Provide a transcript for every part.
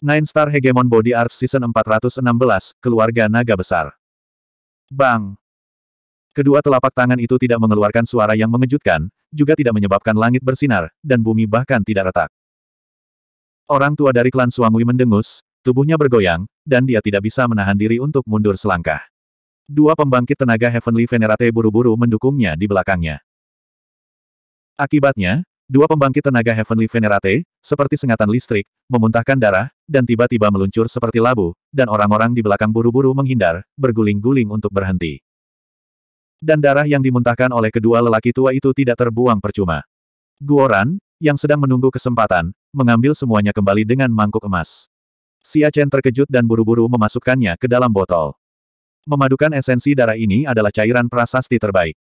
Nine Star Hegemon Body Art Season 416, Keluarga Naga Besar. Bang! Kedua telapak tangan itu tidak mengeluarkan suara yang mengejutkan, juga tidak menyebabkan langit bersinar, dan bumi bahkan tidak retak. Orang tua dari klan Suangui mendengus, tubuhnya bergoyang, dan dia tidak bisa menahan diri untuk mundur selangkah. Dua pembangkit tenaga Heavenly Venerate buru-buru mendukungnya di belakangnya. Akibatnya, Dua pembangkit tenaga Heavenly Venerate, seperti sengatan listrik, memuntahkan darah, dan tiba-tiba meluncur seperti labu, dan orang-orang di belakang buru-buru menghindar, berguling-guling untuk berhenti. Dan darah yang dimuntahkan oleh kedua lelaki tua itu tidak terbuang percuma. Guoran, yang sedang menunggu kesempatan, mengambil semuanya kembali dengan mangkuk emas. Si Chen terkejut dan buru-buru memasukkannya ke dalam botol. Memadukan esensi darah ini adalah cairan prasasti terbaik.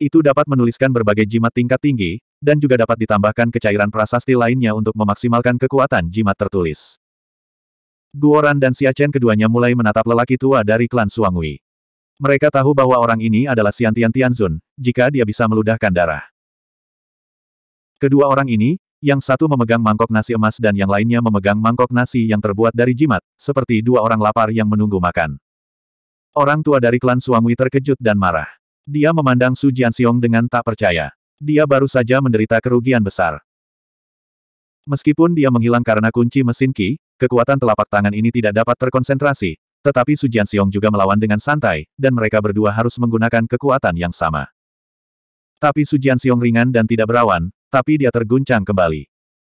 Itu dapat menuliskan berbagai jimat tingkat tinggi, dan juga dapat ditambahkan ke cairan prasasti lainnya untuk memaksimalkan kekuatan jimat tertulis. Guoran dan Siachen keduanya mulai menatap lelaki tua dari klan Suangui. Mereka tahu bahwa orang ini adalah Siantian Tianzun, jika dia bisa meludahkan darah. Kedua orang ini, yang satu memegang mangkok nasi emas dan yang lainnya memegang mangkok nasi yang terbuat dari jimat, seperti dua orang lapar yang menunggu makan. Orang tua dari klan Suangui terkejut dan marah. Dia memandang Su Jianxiong dengan tak percaya. Dia baru saja menderita kerugian besar. Meskipun dia menghilang karena kunci mesin Qi, kekuatan telapak tangan ini tidak dapat terkonsentrasi, tetapi Su Jianxiong juga melawan dengan santai, dan mereka berdua harus menggunakan kekuatan yang sama. Tapi Su Jianxiong ringan dan tidak berawan, tapi dia terguncang kembali.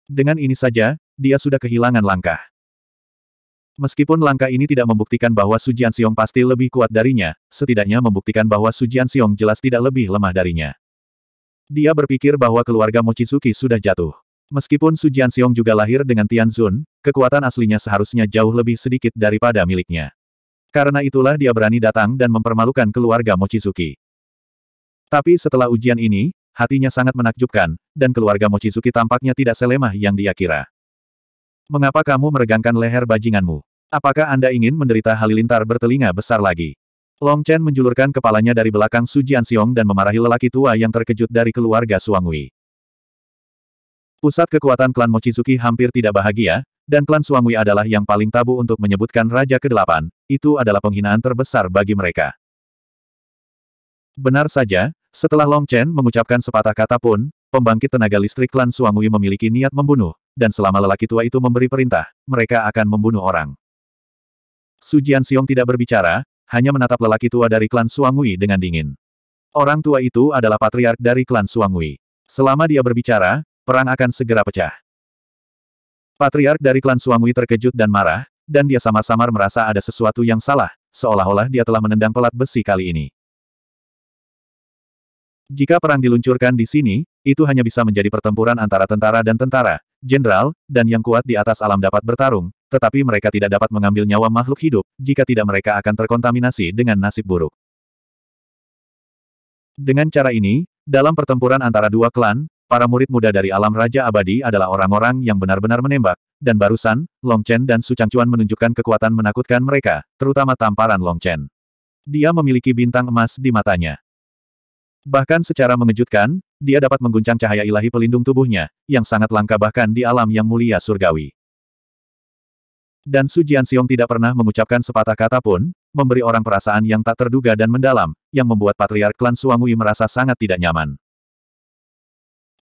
Dengan ini saja, dia sudah kehilangan langkah. Meskipun langkah ini tidak membuktikan bahwa Su Jianxiong pasti lebih kuat darinya, setidaknya membuktikan bahwa Su Jianxiong jelas tidak lebih lemah darinya. Dia berpikir bahwa keluarga Mochizuki sudah jatuh. Meskipun Su Jianxiong juga lahir dengan Tianzun, kekuatan aslinya seharusnya jauh lebih sedikit daripada miliknya. Karena itulah dia berani datang dan mempermalukan keluarga Mochizuki. Tapi setelah ujian ini, hatinya sangat menakjubkan, dan keluarga Mochizuki tampaknya tidak selemah yang dia kira. Mengapa kamu meregangkan leher bajinganmu? Apakah Anda ingin menderita halilintar bertelinga besar lagi? Long Chen menjulurkan kepalanya dari belakang Su Jianxiong dan memarahi lelaki tua yang terkejut dari keluarga Suangui. Pusat kekuatan klan Mochizuki hampir tidak bahagia, dan klan Suangui adalah yang paling tabu untuk menyebutkan Raja ke-8, itu adalah penghinaan terbesar bagi mereka. Benar saja, setelah Long Chen mengucapkan sepatah kata pun, pembangkit tenaga listrik klan Suangui memiliki niat membunuh, dan selama lelaki tua itu memberi perintah, mereka akan membunuh orang. Su Jianxiong tidak berbicara, hanya menatap lelaki tua dari klan Suangui dengan dingin. Orang tua itu adalah patriark dari klan Suangui. Selama dia berbicara, perang akan segera pecah. Patriark dari klan Suangui terkejut dan marah, dan dia samar-samar merasa ada sesuatu yang salah, seolah-olah dia telah menendang pelat besi kali ini. Jika perang diluncurkan di sini, itu hanya bisa menjadi pertempuran antara tentara dan tentara, jenderal, dan yang kuat di atas alam dapat bertarung, tetapi mereka tidak dapat mengambil nyawa makhluk hidup, jika tidak mereka akan terkontaminasi dengan nasib buruk. Dengan cara ini, dalam pertempuran antara dua klan, para murid muda dari alam Raja Abadi adalah orang-orang yang benar-benar menembak, dan barusan, Long Chen dan Su Changchuan menunjukkan kekuatan menakutkan mereka, terutama tamparan Long Chen. Dia memiliki bintang emas di matanya. Bahkan secara mengejutkan, dia dapat mengguncang cahaya ilahi pelindung tubuhnya, yang sangat langka bahkan di alam yang mulia surgawi. Dan Su Jianxiong tidak pernah mengucapkan sepatah kata pun, memberi orang perasaan yang tak terduga dan mendalam, yang membuat patriark klan Suangui merasa sangat tidak nyaman.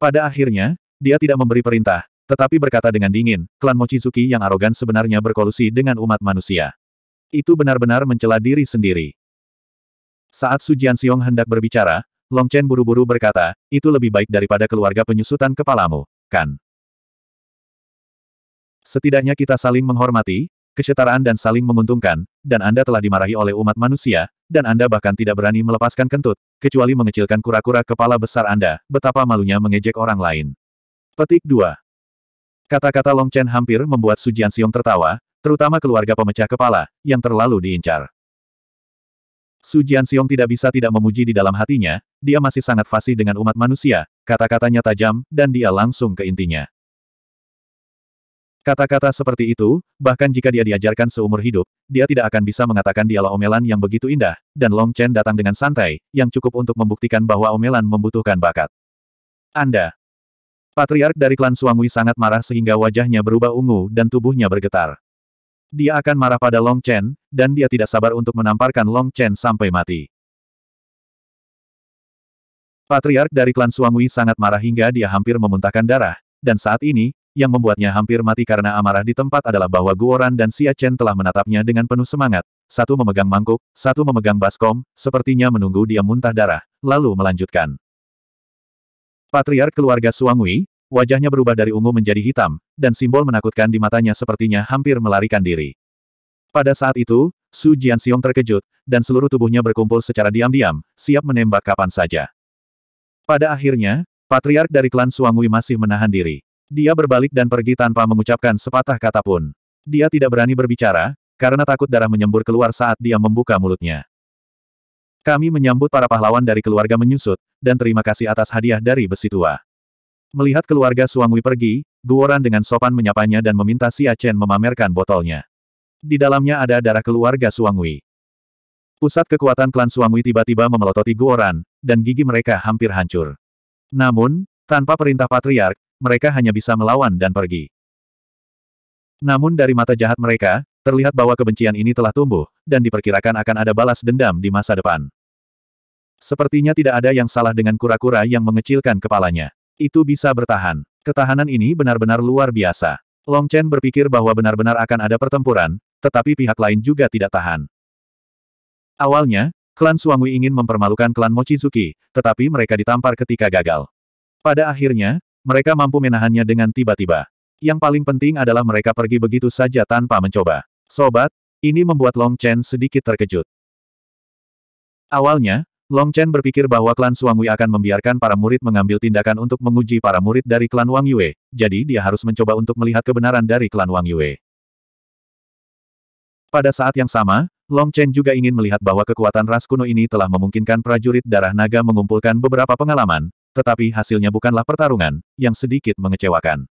Pada akhirnya, dia tidak memberi perintah, tetapi berkata dengan dingin, klan Mochizuki yang arogan sebenarnya berkolusi dengan umat manusia. Itu benar-benar mencela diri sendiri. Saat Su Jianxiong hendak berbicara, Long Chen buru-buru berkata, itu lebih baik daripada keluarga penyusutan kepalamu, kan? Setidaknya kita saling menghormati, kesetaraan dan saling menguntungkan, dan Anda telah dimarahi oleh umat manusia, dan Anda bahkan tidak berani melepaskan kentut, kecuali mengecilkan kura-kura kepala besar Anda, betapa malunya mengejek orang lain. Petik 2. Kata-kata Long Chen hampir membuat Su Jianxiong tertawa, terutama keluarga pemecah kepala, yang terlalu diincar. Su Jianxiong tidak bisa tidak memuji di dalam hatinya, dia masih sangat fasih dengan umat manusia, kata-katanya tajam, dan dia langsung ke intinya. Kata-kata seperti itu, bahkan jika dia diajarkan seumur hidup, dia tidak akan bisa mengatakan dialah omelan yang begitu indah, dan Long Chen datang dengan santai, yang cukup untuk membuktikan bahwa omelan membutuhkan bakat. Anda. Patriark dari klan Suangui sangat marah sehingga wajahnya berubah ungu dan tubuhnya bergetar dia akan marah pada Long Chen, dan dia tidak sabar untuk menamparkan Long Chen sampai mati. Patriark dari klan Suangui sangat marah hingga dia hampir memuntahkan darah, dan saat ini, yang membuatnya hampir mati karena amarah di tempat adalah bahwa Guoran dan Xia Chen telah menatapnya dengan penuh semangat, satu memegang mangkuk, satu memegang baskom, sepertinya menunggu dia muntah darah, lalu melanjutkan. Patriark keluarga Suangui wajahnya berubah dari ungu menjadi hitam, dan simbol menakutkan di matanya sepertinya hampir melarikan diri. Pada saat itu, Su Jianxiong terkejut, dan seluruh tubuhnya berkumpul secara diam-diam, siap menembak kapan saja. Pada akhirnya, patriark dari klan Suangui masih menahan diri. Dia berbalik dan pergi tanpa mengucapkan sepatah kata pun. Dia tidak berani berbicara, karena takut darah menyembur keluar saat dia membuka mulutnya. Kami menyambut para pahlawan dari keluarga menyusut, dan terima kasih atas hadiah dari besi tua. Melihat keluarga Suangui pergi, Guoran dengan sopan menyapanya dan meminta Xia Chen memamerkan botolnya. Di dalamnya ada darah keluarga Suangui. Pusat kekuatan klan Suangui tiba-tiba memelototi Guoran, dan gigi mereka hampir hancur. Namun, tanpa perintah patriark, mereka hanya bisa melawan dan pergi. Namun dari mata jahat mereka, terlihat bahwa kebencian ini telah tumbuh, dan diperkirakan akan ada balas dendam di masa depan. Sepertinya tidak ada yang salah dengan kura-kura yang mengecilkan kepalanya itu bisa bertahan. Ketahanan ini benar-benar luar biasa. Long Chen berpikir bahwa benar-benar akan ada pertempuran, tetapi pihak lain juga tidak tahan. Awalnya, klan Suangui ingin mempermalukan klan Mochizuki, tetapi mereka ditampar ketika gagal. Pada akhirnya, mereka mampu menahannya dengan tiba-tiba. Yang paling penting adalah mereka pergi begitu saja tanpa mencoba. Sobat, ini membuat Long Chen sedikit terkejut. Awalnya, Long Chen berpikir bahwa klan Wei akan membiarkan para murid mengambil tindakan untuk menguji para murid dari klan Wang Yue, jadi dia harus mencoba untuk melihat kebenaran dari klan Wang Yue. Pada saat yang sama, Long Chen juga ingin melihat bahwa kekuatan ras kuno ini telah memungkinkan prajurit darah naga mengumpulkan beberapa pengalaman, tetapi hasilnya bukanlah pertarungan, yang sedikit mengecewakan.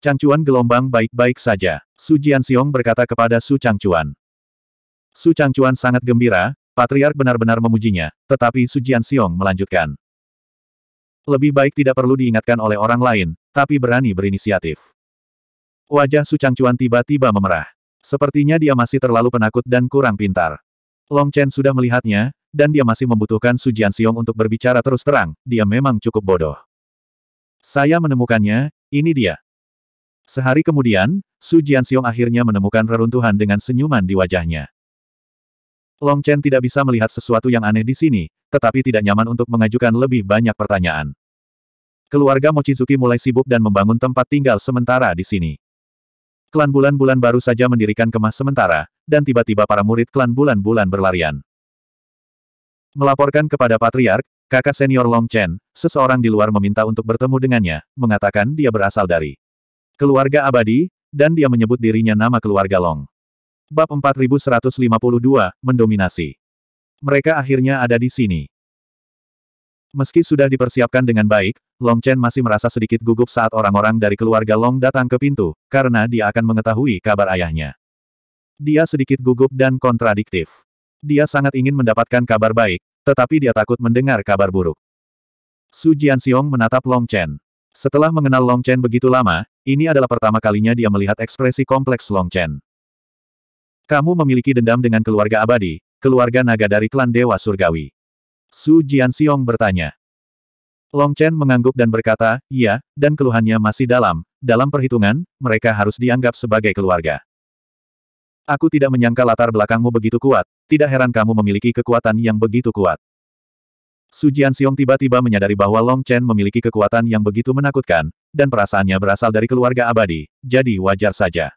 Changchuan gelombang baik-baik saja, Su Xiong berkata kepada Su Changchuan. Su Changchuan sangat gembira, Patriark benar-benar memujinya, tetapi Sujian Jian melanjutkan. Lebih baik tidak perlu diingatkan oleh orang lain, tapi berani berinisiatif. Wajah Su Changcuan tiba-tiba memerah. Sepertinya dia masih terlalu penakut dan kurang pintar. Long Chen sudah melihatnya, dan dia masih membutuhkan Su Jian untuk berbicara terus terang, dia memang cukup bodoh. Saya menemukannya, ini dia. Sehari kemudian, Su Jian akhirnya menemukan reruntuhan dengan senyuman di wajahnya. Long Chen tidak bisa melihat sesuatu yang aneh di sini, tetapi tidak nyaman untuk mengajukan lebih banyak pertanyaan. Keluarga Mochizuki mulai sibuk dan membangun tempat tinggal sementara di sini. Klan bulan-bulan baru saja mendirikan kemah sementara, dan tiba-tiba para murid klan bulan-bulan berlarian. Melaporkan kepada Patriark, kakak senior Long Chen, seseorang di luar meminta untuk bertemu dengannya, mengatakan dia berasal dari keluarga abadi, dan dia menyebut dirinya nama keluarga Long. Bab 4152, Mendominasi. Mereka akhirnya ada di sini. Meski sudah dipersiapkan dengan baik, Long Chen masih merasa sedikit gugup saat orang-orang dari keluarga Long datang ke pintu, karena dia akan mengetahui kabar ayahnya. Dia sedikit gugup dan kontradiktif. Dia sangat ingin mendapatkan kabar baik, tetapi dia takut mendengar kabar buruk. Su Jianxiong menatap Long Chen. Setelah mengenal Long Chen begitu lama, ini adalah pertama kalinya dia melihat ekspresi kompleks Long Chen. Kamu memiliki dendam dengan keluarga abadi, keluarga naga dari klan Dewa Surgawi. Su Jianxiong bertanya. Long Chen mengangguk dan berkata, iya, dan keluhannya masih dalam. Dalam perhitungan, mereka harus dianggap sebagai keluarga. Aku tidak menyangka latar belakangmu begitu kuat, tidak heran kamu memiliki kekuatan yang begitu kuat. Su Jianxiong tiba-tiba menyadari bahwa Long Chen memiliki kekuatan yang begitu menakutkan, dan perasaannya berasal dari keluarga abadi, jadi wajar saja.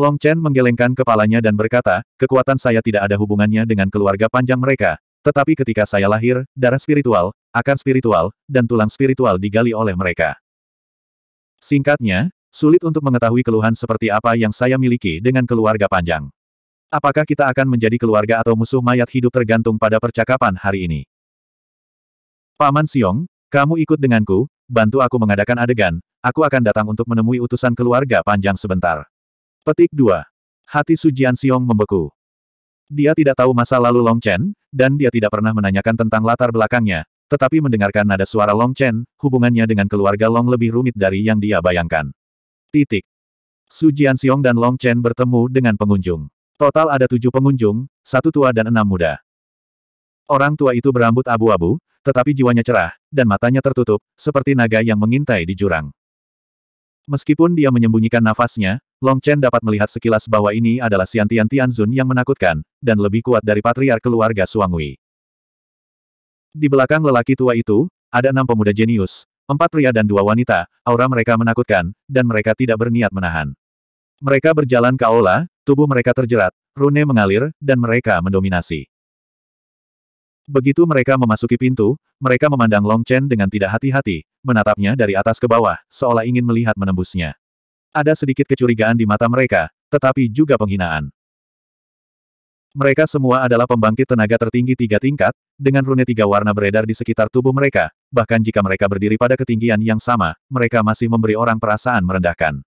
Long Chen menggelengkan kepalanya dan berkata, kekuatan saya tidak ada hubungannya dengan keluarga panjang mereka, tetapi ketika saya lahir, darah spiritual, akar spiritual, dan tulang spiritual digali oleh mereka. Singkatnya, sulit untuk mengetahui keluhan seperti apa yang saya miliki dengan keluarga panjang. Apakah kita akan menjadi keluarga atau musuh mayat hidup tergantung pada percakapan hari ini. Paman Siong, kamu ikut denganku, bantu aku mengadakan adegan, aku akan datang untuk menemui utusan keluarga panjang sebentar. Petik 2. Hati Sujian Siong membeku. Dia tidak tahu masa lalu Long Chen, dan dia tidak pernah menanyakan tentang latar belakangnya, tetapi mendengarkan nada suara Long Chen, hubungannya dengan keluarga Long lebih rumit dari yang dia bayangkan. Titik. Sujian Siong dan Long Chen bertemu dengan pengunjung. Total ada tujuh pengunjung, satu tua dan enam muda. Orang tua itu berambut abu-abu, tetapi jiwanya cerah, dan matanya tertutup, seperti naga yang mengintai di jurang. Meskipun dia menyembunyikan nafasnya, Long Chen dapat melihat sekilas bahwa ini adalah siantian Tianzun yang menakutkan, dan lebih kuat dari patriar keluarga Suangui. Di belakang lelaki tua itu, ada enam pemuda jenius, empat pria dan dua wanita, aura mereka menakutkan, dan mereka tidak berniat menahan. Mereka berjalan ke aula, tubuh mereka terjerat, rune mengalir, dan mereka mendominasi. Begitu mereka memasuki pintu, mereka memandang Long Chen dengan tidak hati-hati, menatapnya dari atas ke bawah, seolah ingin melihat menembusnya. Ada sedikit kecurigaan di mata mereka, tetapi juga penghinaan. Mereka semua adalah pembangkit tenaga tertinggi tiga tingkat, dengan rune tiga warna beredar di sekitar tubuh mereka, bahkan jika mereka berdiri pada ketinggian yang sama, mereka masih memberi orang perasaan merendahkan.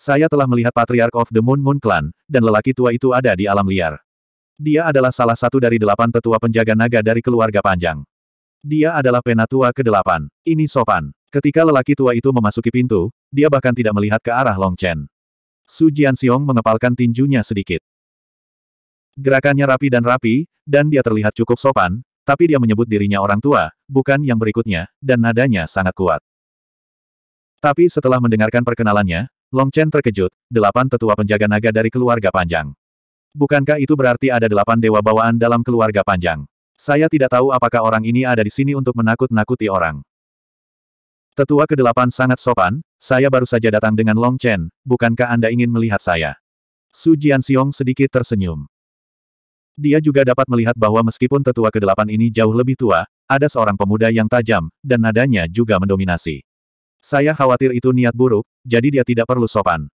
Saya telah melihat Patriarch of the Moon Moon Clan, dan lelaki tua itu ada di alam liar. Dia adalah salah satu dari delapan tetua penjaga naga dari keluarga panjang. Dia adalah penatua ke-8. Ini sopan. Ketika lelaki tua itu memasuki pintu, dia bahkan tidak melihat ke arah Long Chen. Su Jianxiong mengepalkan tinjunya sedikit. Gerakannya rapi dan rapi, dan dia terlihat cukup sopan, tapi dia menyebut dirinya orang tua, bukan yang berikutnya, dan nadanya sangat kuat. Tapi setelah mendengarkan perkenalannya, Long Chen terkejut, delapan tetua penjaga naga dari keluarga panjang. Bukankah itu berarti ada delapan dewa bawaan dalam keluarga panjang? Saya tidak tahu apakah orang ini ada di sini untuk menakut-nakuti orang. Tetua kedelapan sangat sopan, saya baru saja datang dengan Long Chen, bukankah Anda ingin melihat saya? Su Jian Jianxiong sedikit tersenyum. Dia juga dapat melihat bahwa meskipun tetua kedelapan ini jauh lebih tua, ada seorang pemuda yang tajam, dan nadanya juga mendominasi. Saya khawatir itu niat buruk, jadi dia tidak perlu sopan.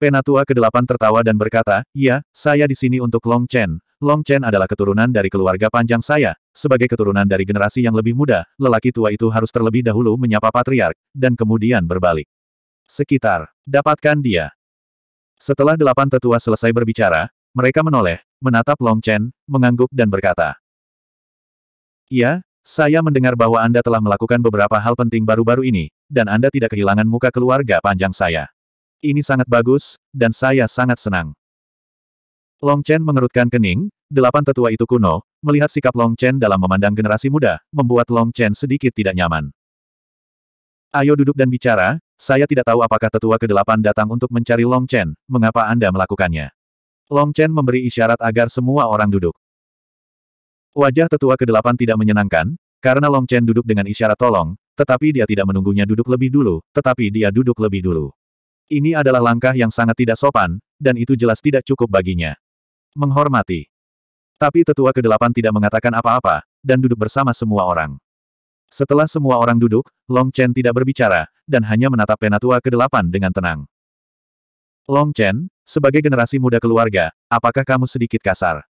Penatua ke-8 tertawa dan berkata, Ya, saya di sini untuk Long Chen. Long Chen adalah keturunan dari keluarga panjang saya. Sebagai keturunan dari generasi yang lebih muda, lelaki tua itu harus terlebih dahulu menyapa patriark, dan kemudian berbalik. Sekitar. Dapatkan dia. Setelah delapan tetua selesai berbicara, mereka menoleh, menatap Long Chen, mengangguk dan berkata. Ya, saya mendengar bahwa Anda telah melakukan beberapa hal penting baru-baru ini, dan Anda tidak kehilangan muka keluarga panjang saya. Ini sangat bagus, dan saya sangat senang. Long Chen mengerutkan kening, delapan tetua itu kuno, melihat sikap Long Chen dalam memandang generasi muda, membuat Long Chen sedikit tidak nyaman. Ayo duduk dan bicara, saya tidak tahu apakah tetua ke-8 datang untuk mencari Long Chen, mengapa Anda melakukannya. Long Chen memberi isyarat agar semua orang duduk. Wajah tetua ke-8 tidak menyenangkan, karena Long Chen duduk dengan isyarat tolong, tetapi dia tidak menunggunya duduk lebih dulu, tetapi dia duduk lebih dulu. Ini adalah langkah yang sangat tidak sopan, dan itu jelas tidak cukup baginya. Menghormati. Tapi tetua kedelapan tidak mengatakan apa-apa, dan duduk bersama semua orang. Setelah semua orang duduk, Long Chen tidak berbicara, dan hanya menatap penatua kedelapan dengan tenang. Long Chen, sebagai generasi muda keluarga, apakah kamu sedikit kasar?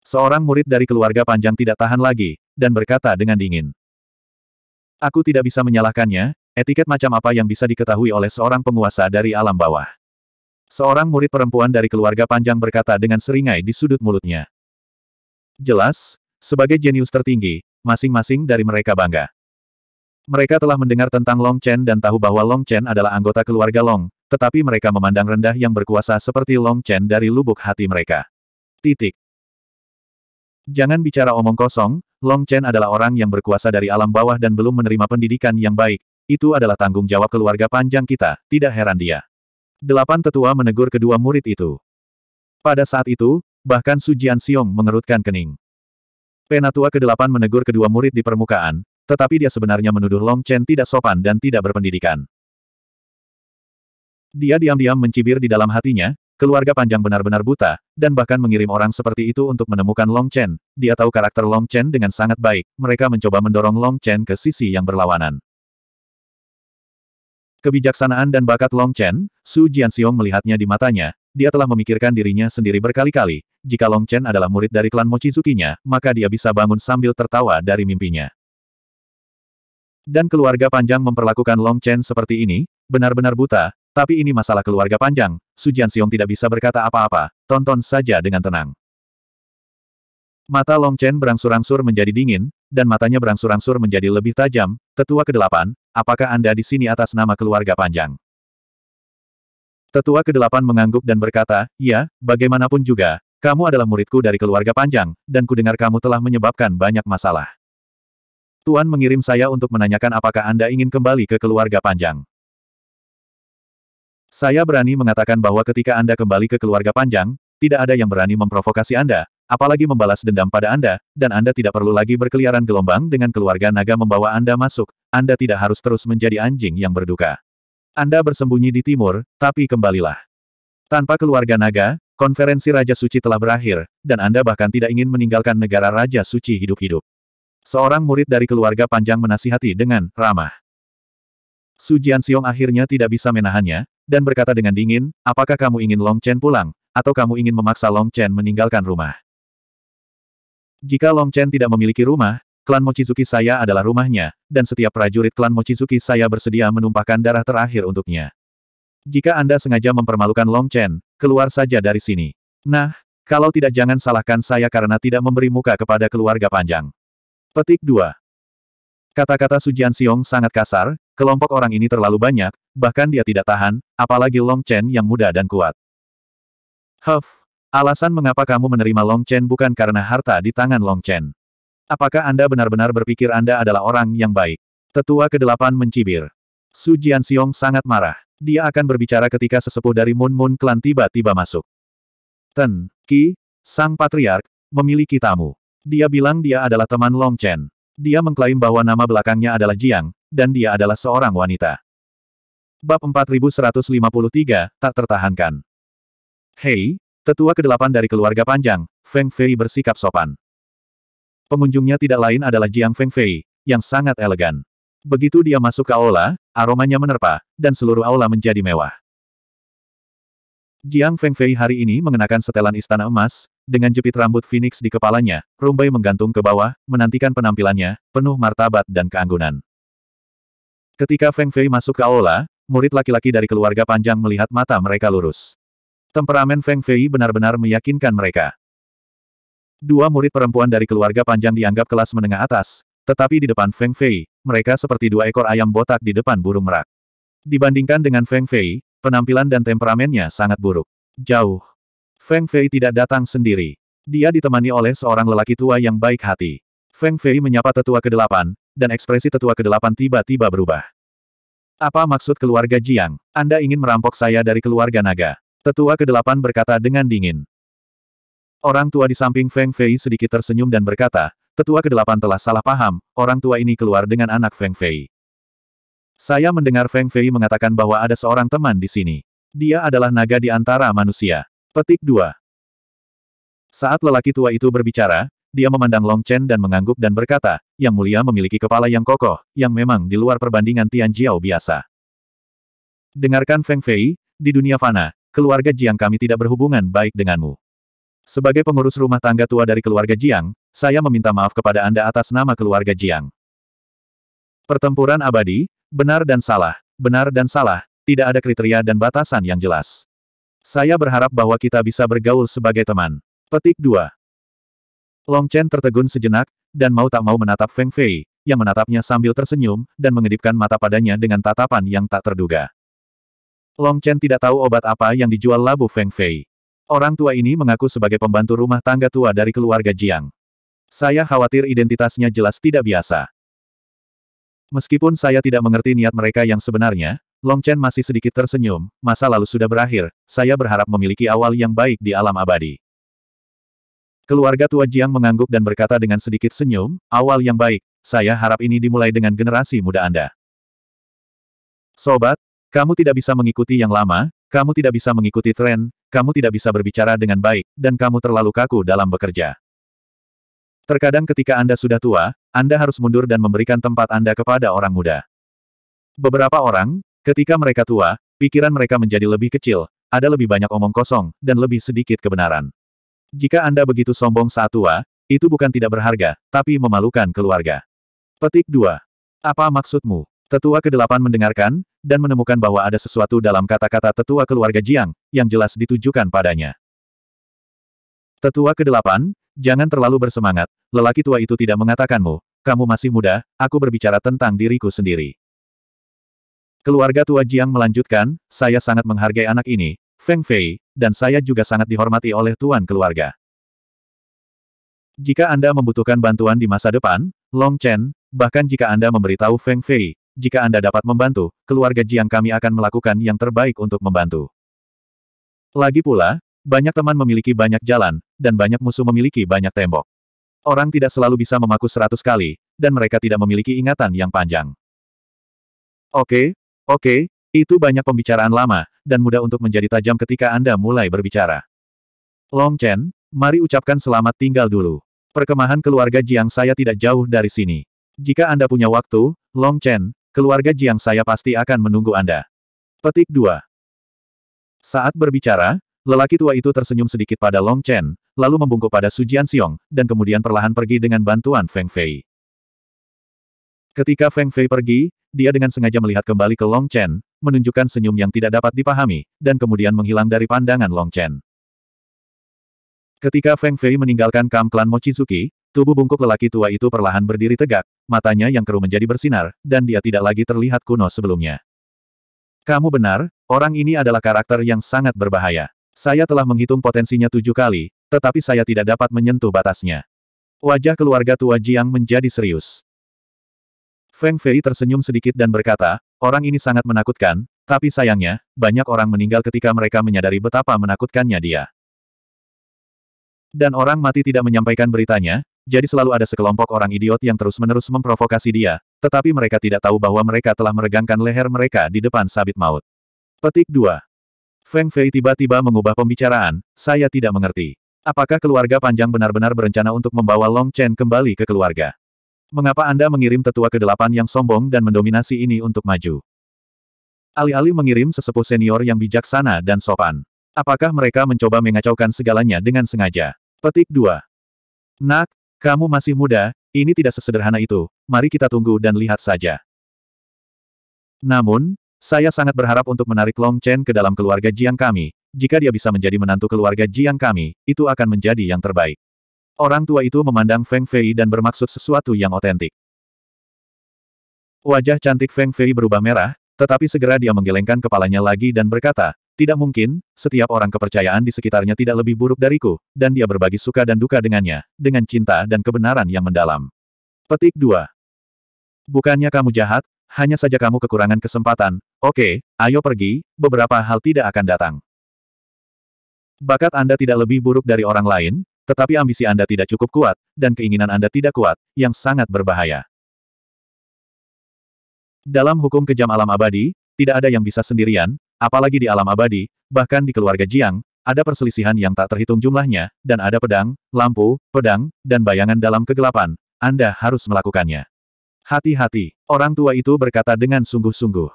Seorang murid dari keluarga panjang tidak tahan lagi, dan berkata dengan dingin. Aku tidak bisa menyalahkannya, Etiket macam apa yang bisa diketahui oleh seorang penguasa dari alam bawah? Seorang murid perempuan dari keluarga panjang berkata dengan seringai di sudut mulutnya. Jelas, sebagai jenius tertinggi, masing-masing dari mereka bangga. Mereka telah mendengar tentang Long Chen dan tahu bahwa Long Chen adalah anggota keluarga Long, tetapi mereka memandang rendah yang berkuasa seperti Long Chen dari lubuk hati mereka. Titik. Jangan bicara omong kosong, Long Chen adalah orang yang berkuasa dari alam bawah dan belum menerima pendidikan yang baik, itu adalah tanggung jawab keluarga panjang kita, tidak heran dia. Delapan tetua menegur kedua murid itu. Pada saat itu, bahkan Su Jian mengerutkan kening. Penatua kedelapan menegur kedua murid di permukaan, tetapi dia sebenarnya menuduh Long Chen tidak sopan dan tidak berpendidikan. Dia diam-diam mencibir di dalam hatinya, keluarga panjang benar-benar buta, dan bahkan mengirim orang seperti itu untuk menemukan Long Chen. Dia tahu karakter Long Chen dengan sangat baik, mereka mencoba mendorong Long Chen ke sisi yang berlawanan. Kebijaksanaan dan bakat Long Chen, Su Jianxiong melihatnya di matanya, dia telah memikirkan dirinya sendiri berkali-kali, jika Long Chen adalah murid dari klan Mochizuki-nya, maka dia bisa bangun sambil tertawa dari mimpinya. Dan keluarga panjang memperlakukan Long Chen seperti ini, benar-benar buta, tapi ini masalah keluarga panjang, Su Jianxiong tidak bisa berkata apa-apa, tonton saja dengan tenang. Mata Long Chen berangsur-angsur menjadi dingin, dan matanya berangsur-angsur menjadi lebih tajam, Tetua Kedelapan, apakah Anda di sini atas nama keluarga panjang? Tetua Kedelapan mengangguk dan berkata, ya, bagaimanapun juga, kamu adalah muridku dari keluarga panjang, dan kudengar kamu telah menyebabkan banyak masalah. Tuan mengirim saya untuk menanyakan apakah Anda ingin kembali ke keluarga panjang. Saya berani mengatakan bahwa ketika Anda kembali ke keluarga panjang, tidak ada yang berani memprovokasi Anda, apalagi membalas dendam pada Anda, dan Anda tidak perlu lagi berkeliaran gelombang dengan keluarga naga membawa Anda masuk, Anda tidak harus terus menjadi anjing yang berduka. Anda bersembunyi di timur, tapi kembalilah. Tanpa keluarga naga, konferensi Raja Suci telah berakhir, dan Anda bahkan tidak ingin meninggalkan negara Raja Suci hidup-hidup. Seorang murid dari keluarga panjang menasihati dengan ramah. Su Jianxiong akhirnya tidak bisa menahannya, dan berkata dengan dingin, apakah kamu ingin Long Chen pulang, atau kamu ingin memaksa Long Chen meninggalkan rumah? Jika Long Chen tidak memiliki rumah, klan Mochizuki saya adalah rumahnya, dan setiap prajurit klan Mochizuki saya bersedia menumpahkan darah terakhir untuknya. Jika Anda sengaja mempermalukan Long Chen, keluar saja dari sini. Nah, kalau tidak jangan salahkan saya karena tidak memberi muka kepada keluarga panjang. Petik 2. Kata-kata Sujian Siong sangat kasar, kelompok orang ini terlalu banyak, bahkan dia tidak tahan, apalagi Long Chen yang muda dan kuat. Huff, Alasan mengapa kamu menerima Long Chen bukan karena harta di tangan Long Chen. Apakah Anda benar-benar berpikir Anda adalah orang yang baik? Tetua kedelapan mencibir. Su Jianxiong sangat marah. Dia akan berbicara ketika sesepuh dari Moon Moon Clan tiba-tiba masuk. Ten, Ki, sang patriark, memiliki tamu. Dia bilang dia adalah teman Long Chen. Dia mengklaim bahwa nama belakangnya adalah Jiang, dan dia adalah seorang wanita. Bab 4153, tak tertahankan. Hei, Tetua kedelapan dari keluarga panjang, Feng Fei bersikap sopan. Pengunjungnya tidak lain adalah Jiang Feng Fei, yang sangat elegan. Begitu dia masuk ke aula, aromanya menerpa, dan seluruh aula menjadi mewah. Jiang Feng Fei hari ini mengenakan setelan istana emas, dengan jepit rambut phoenix di kepalanya, rumbai menggantung ke bawah, menantikan penampilannya, penuh martabat dan keanggunan. Ketika Feng Fei masuk ke aula, murid laki-laki dari keluarga panjang melihat mata mereka lurus. Temperamen Feng Fei benar-benar meyakinkan mereka. Dua murid perempuan dari keluarga panjang dianggap kelas menengah atas, tetapi di depan Feng Fei, mereka seperti dua ekor ayam botak di depan burung merak. Dibandingkan dengan Feng Fei, penampilan dan temperamennya sangat buruk. Jauh. Feng Fei tidak datang sendiri. Dia ditemani oleh seorang lelaki tua yang baik hati. Feng Fei menyapa tetua ke kedelapan, dan ekspresi tetua ke kedelapan tiba-tiba berubah. Apa maksud keluarga Jiang? Anda ingin merampok saya dari keluarga naga? Tetua kedelapan berkata dengan dingin. Orang tua di samping Feng Fei sedikit tersenyum dan berkata, Tetua kedelapan telah salah paham, orang tua ini keluar dengan anak Feng Fei. Saya mendengar Feng Fei mengatakan bahwa ada seorang teman di sini. Dia adalah naga di antara manusia. Petik 2. Saat lelaki tua itu berbicara, dia memandang Long Chen dan mengangguk dan berkata, Yang mulia memiliki kepala yang kokoh, yang memang di luar perbandingan Tian Jiao biasa. Dengarkan Feng Fei, di dunia fana, keluarga Jiang kami tidak berhubungan baik denganmu. Sebagai pengurus rumah tangga tua dari keluarga Jiang, saya meminta maaf kepada Anda atas nama keluarga Jiang. Pertempuran abadi, benar dan salah, benar dan salah, tidak ada kriteria dan batasan yang jelas. Saya berharap bahwa kita bisa bergaul sebagai teman. Petik 2. Long Chen tertegun sejenak, dan mau tak mau menatap Feng Fei, yang menatapnya sambil tersenyum, dan mengedipkan mata padanya dengan tatapan yang tak terduga. Long Chen tidak tahu obat apa yang dijual Labu Feng Fei. Orang tua ini mengaku sebagai pembantu rumah tangga tua dari keluarga Jiang. Saya khawatir identitasnya jelas tidak biasa. Meskipun saya tidak mengerti niat mereka yang sebenarnya, Long Chen masih sedikit tersenyum, masa lalu sudah berakhir, saya berharap memiliki awal yang baik di alam abadi. Keluarga tua Jiang mengangguk dan berkata dengan sedikit senyum, awal yang baik, saya harap ini dimulai dengan generasi muda Anda. Sobat, kamu tidak bisa mengikuti yang lama, kamu tidak bisa mengikuti tren, kamu tidak bisa berbicara dengan baik, dan kamu terlalu kaku dalam bekerja. Terkadang ketika Anda sudah tua, Anda harus mundur dan memberikan tempat Anda kepada orang muda. Beberapa orang, ketika mereka tua, pikiran mereka menjadi lebih kecil, ada lebih banyak omong kosong, dan lebih sedikit kebenaran. Jika Anda begitu sombong saat tua, itu bukan tidak berharga, tapi memalukan keluarga. Petik 2. Apa maksudmu? Tetua ke kedelapan mendengarkan, dan menemukan bahwa ada sesuatu dalam kata-kata tetua keluarga Jiang, yang jelas ditujukan padanya. Tetua ke kedelapan, jangan terlalu bersemangat, lelaki tua itu tidak mengatakanmu, kamu masih muda, aku berbicara tentang diriku sendiri. Keluarga tua Jiang melanjutkan, saya sangat menghargai anak ini, Feng Fei, dan saya juga sangat dihormati oleh tuan keluarga. Jika Anda membutuhkan bantuan di masa depan, Long Chen, bahkan jika Anda memberitahu Feng Fei, jika Anda dapat membantu, keluarga Jiang kami akan melakukan yang terbaik untuk membantu. Lagi pula, banyak teman memiliki banyak jalan, dan banyak musuh memiliki banyak tembok. Orang tidak selalu bisa memaku seratus kali, dan mereka tidak memiliki ingatan yang panjang. Oke, oke, itu banyak pembicaraan lama, dan mudah untuk menjadi tajam ketika Anda mulai berbicara. Long Chen, mari ucapkan selamat tinggal dulu. Perkemahan keluarga Jiang saya tidak jauh dari sini. Jika Anda punya waktu, Long Chen, Keluarga Jiang saya pasti akan menunggu Anda. Petik 2. Saat berbicara, lelaki tua itu tersenyum sedikit pada Long Chen, lalu membungkuk pada Su Jianxiong, dan kemudian perlahan pergi dengan bantuan Feng Fei. Ketika Feng Fei pergi, dia dengan sengaja melihat kembali ke Long Chen, menunjukkan senyum yang tidak dapat dipahami, dan kemudian menghilang dari pandangan Long Chen. Ketika Feng Fei meninggalkan Kam klan Mochizuki, Tubuh bungkuk lelaki tua itu perlahan berdiri tegak, matanya yang keruh menjadi bersinar, dan dia tidak lagi terlihat kuno sebelumnya. Kamu benar, orang ini adalah karakter yang sangat berbahaya. Saya telah menghitung potensinya tujuh kali, tetapi saya tidak dapat menyentuh batasnya. Wajah keluarga tua Jiang menjadi serius. Feng Fei tersenyum sedikit dan berkata, orang ini sangat menakutkan, tapi sayangnya, banyak orang meninggal ketika mereka menyadari betapa menakutkannya dia. Dan orang mati tidak menyampaikan beritanya, jadi selalu ada sekelompok orang idiot yang terus-menerus memprovokasi dia, tetapi mereka tidak tahu bahwa mereka telah meregangkan leher mereka di depan sabit maut. Petik 2. Feng Fei tiba-tiba mengubah pembicaraan, saya tidak mengerti. Apakah keluarga panjang benar-benar berencana untuk membawa Long Chen kembali ke keluarga? Mengapa Anda mengirim tetua ke-8 yang sombong dan mendominasi ini untuk maju? Alih-alih mengirim sesepuh senior yang bijaksana dan sopan. Apakah mereka mencoba mengacaukan segalanya dengan sengaja? Petik 2. Nak, kamu masih muda, ini tidak sesederhana itu, mari kita tunggu dan lihat saja. Namun, saya sangat berharap untuk menarik Long Chen ke dalam keluarga Jiang kami, jika dia bisa menjadi menantu keluarga Jiang kami, itu akan menjadi yang terbaik. Orang tua itu memandang Feng Fei dan bermaksud sesuatu yang otentik. Wajah cantik Feng Fei berubah merah, tetapi segera dia menggelengkan kepalanya lagi dan berkata, tidak mungkin, setiap orang kepercayaan di sekitarnya tidak lebih buruk dariku, dan dia berbagi suka dan duka dengannya, dengan cinta dan kebenaran yang mendalam. Petik 2. Bukannya kamu jahat, hanya saja kamu kekurangan kesempatan, oke, ayo pergi, beberapa hal tidak akan datang. Bakat Anda tidak lebih buruk dari orang lain, tetapi ambisi Anda tidak cukup kuat, dan keinginan Anda tidak kuat, yang sangat berbahaya. Dalam hukum kejam alam abadi, tidak ada yang bisa sendirian, Apalagi di alam abadi, bahkan di keluarga Jiang, ada perselisihan yang tak terhitung jumlahnya, dan ada pedang, lampu, pedang, dan bayangan dalam kegelapan. Anda harus melakukannya. Hati-hati, orang tua itu berkata dengan sungguh-sungguh.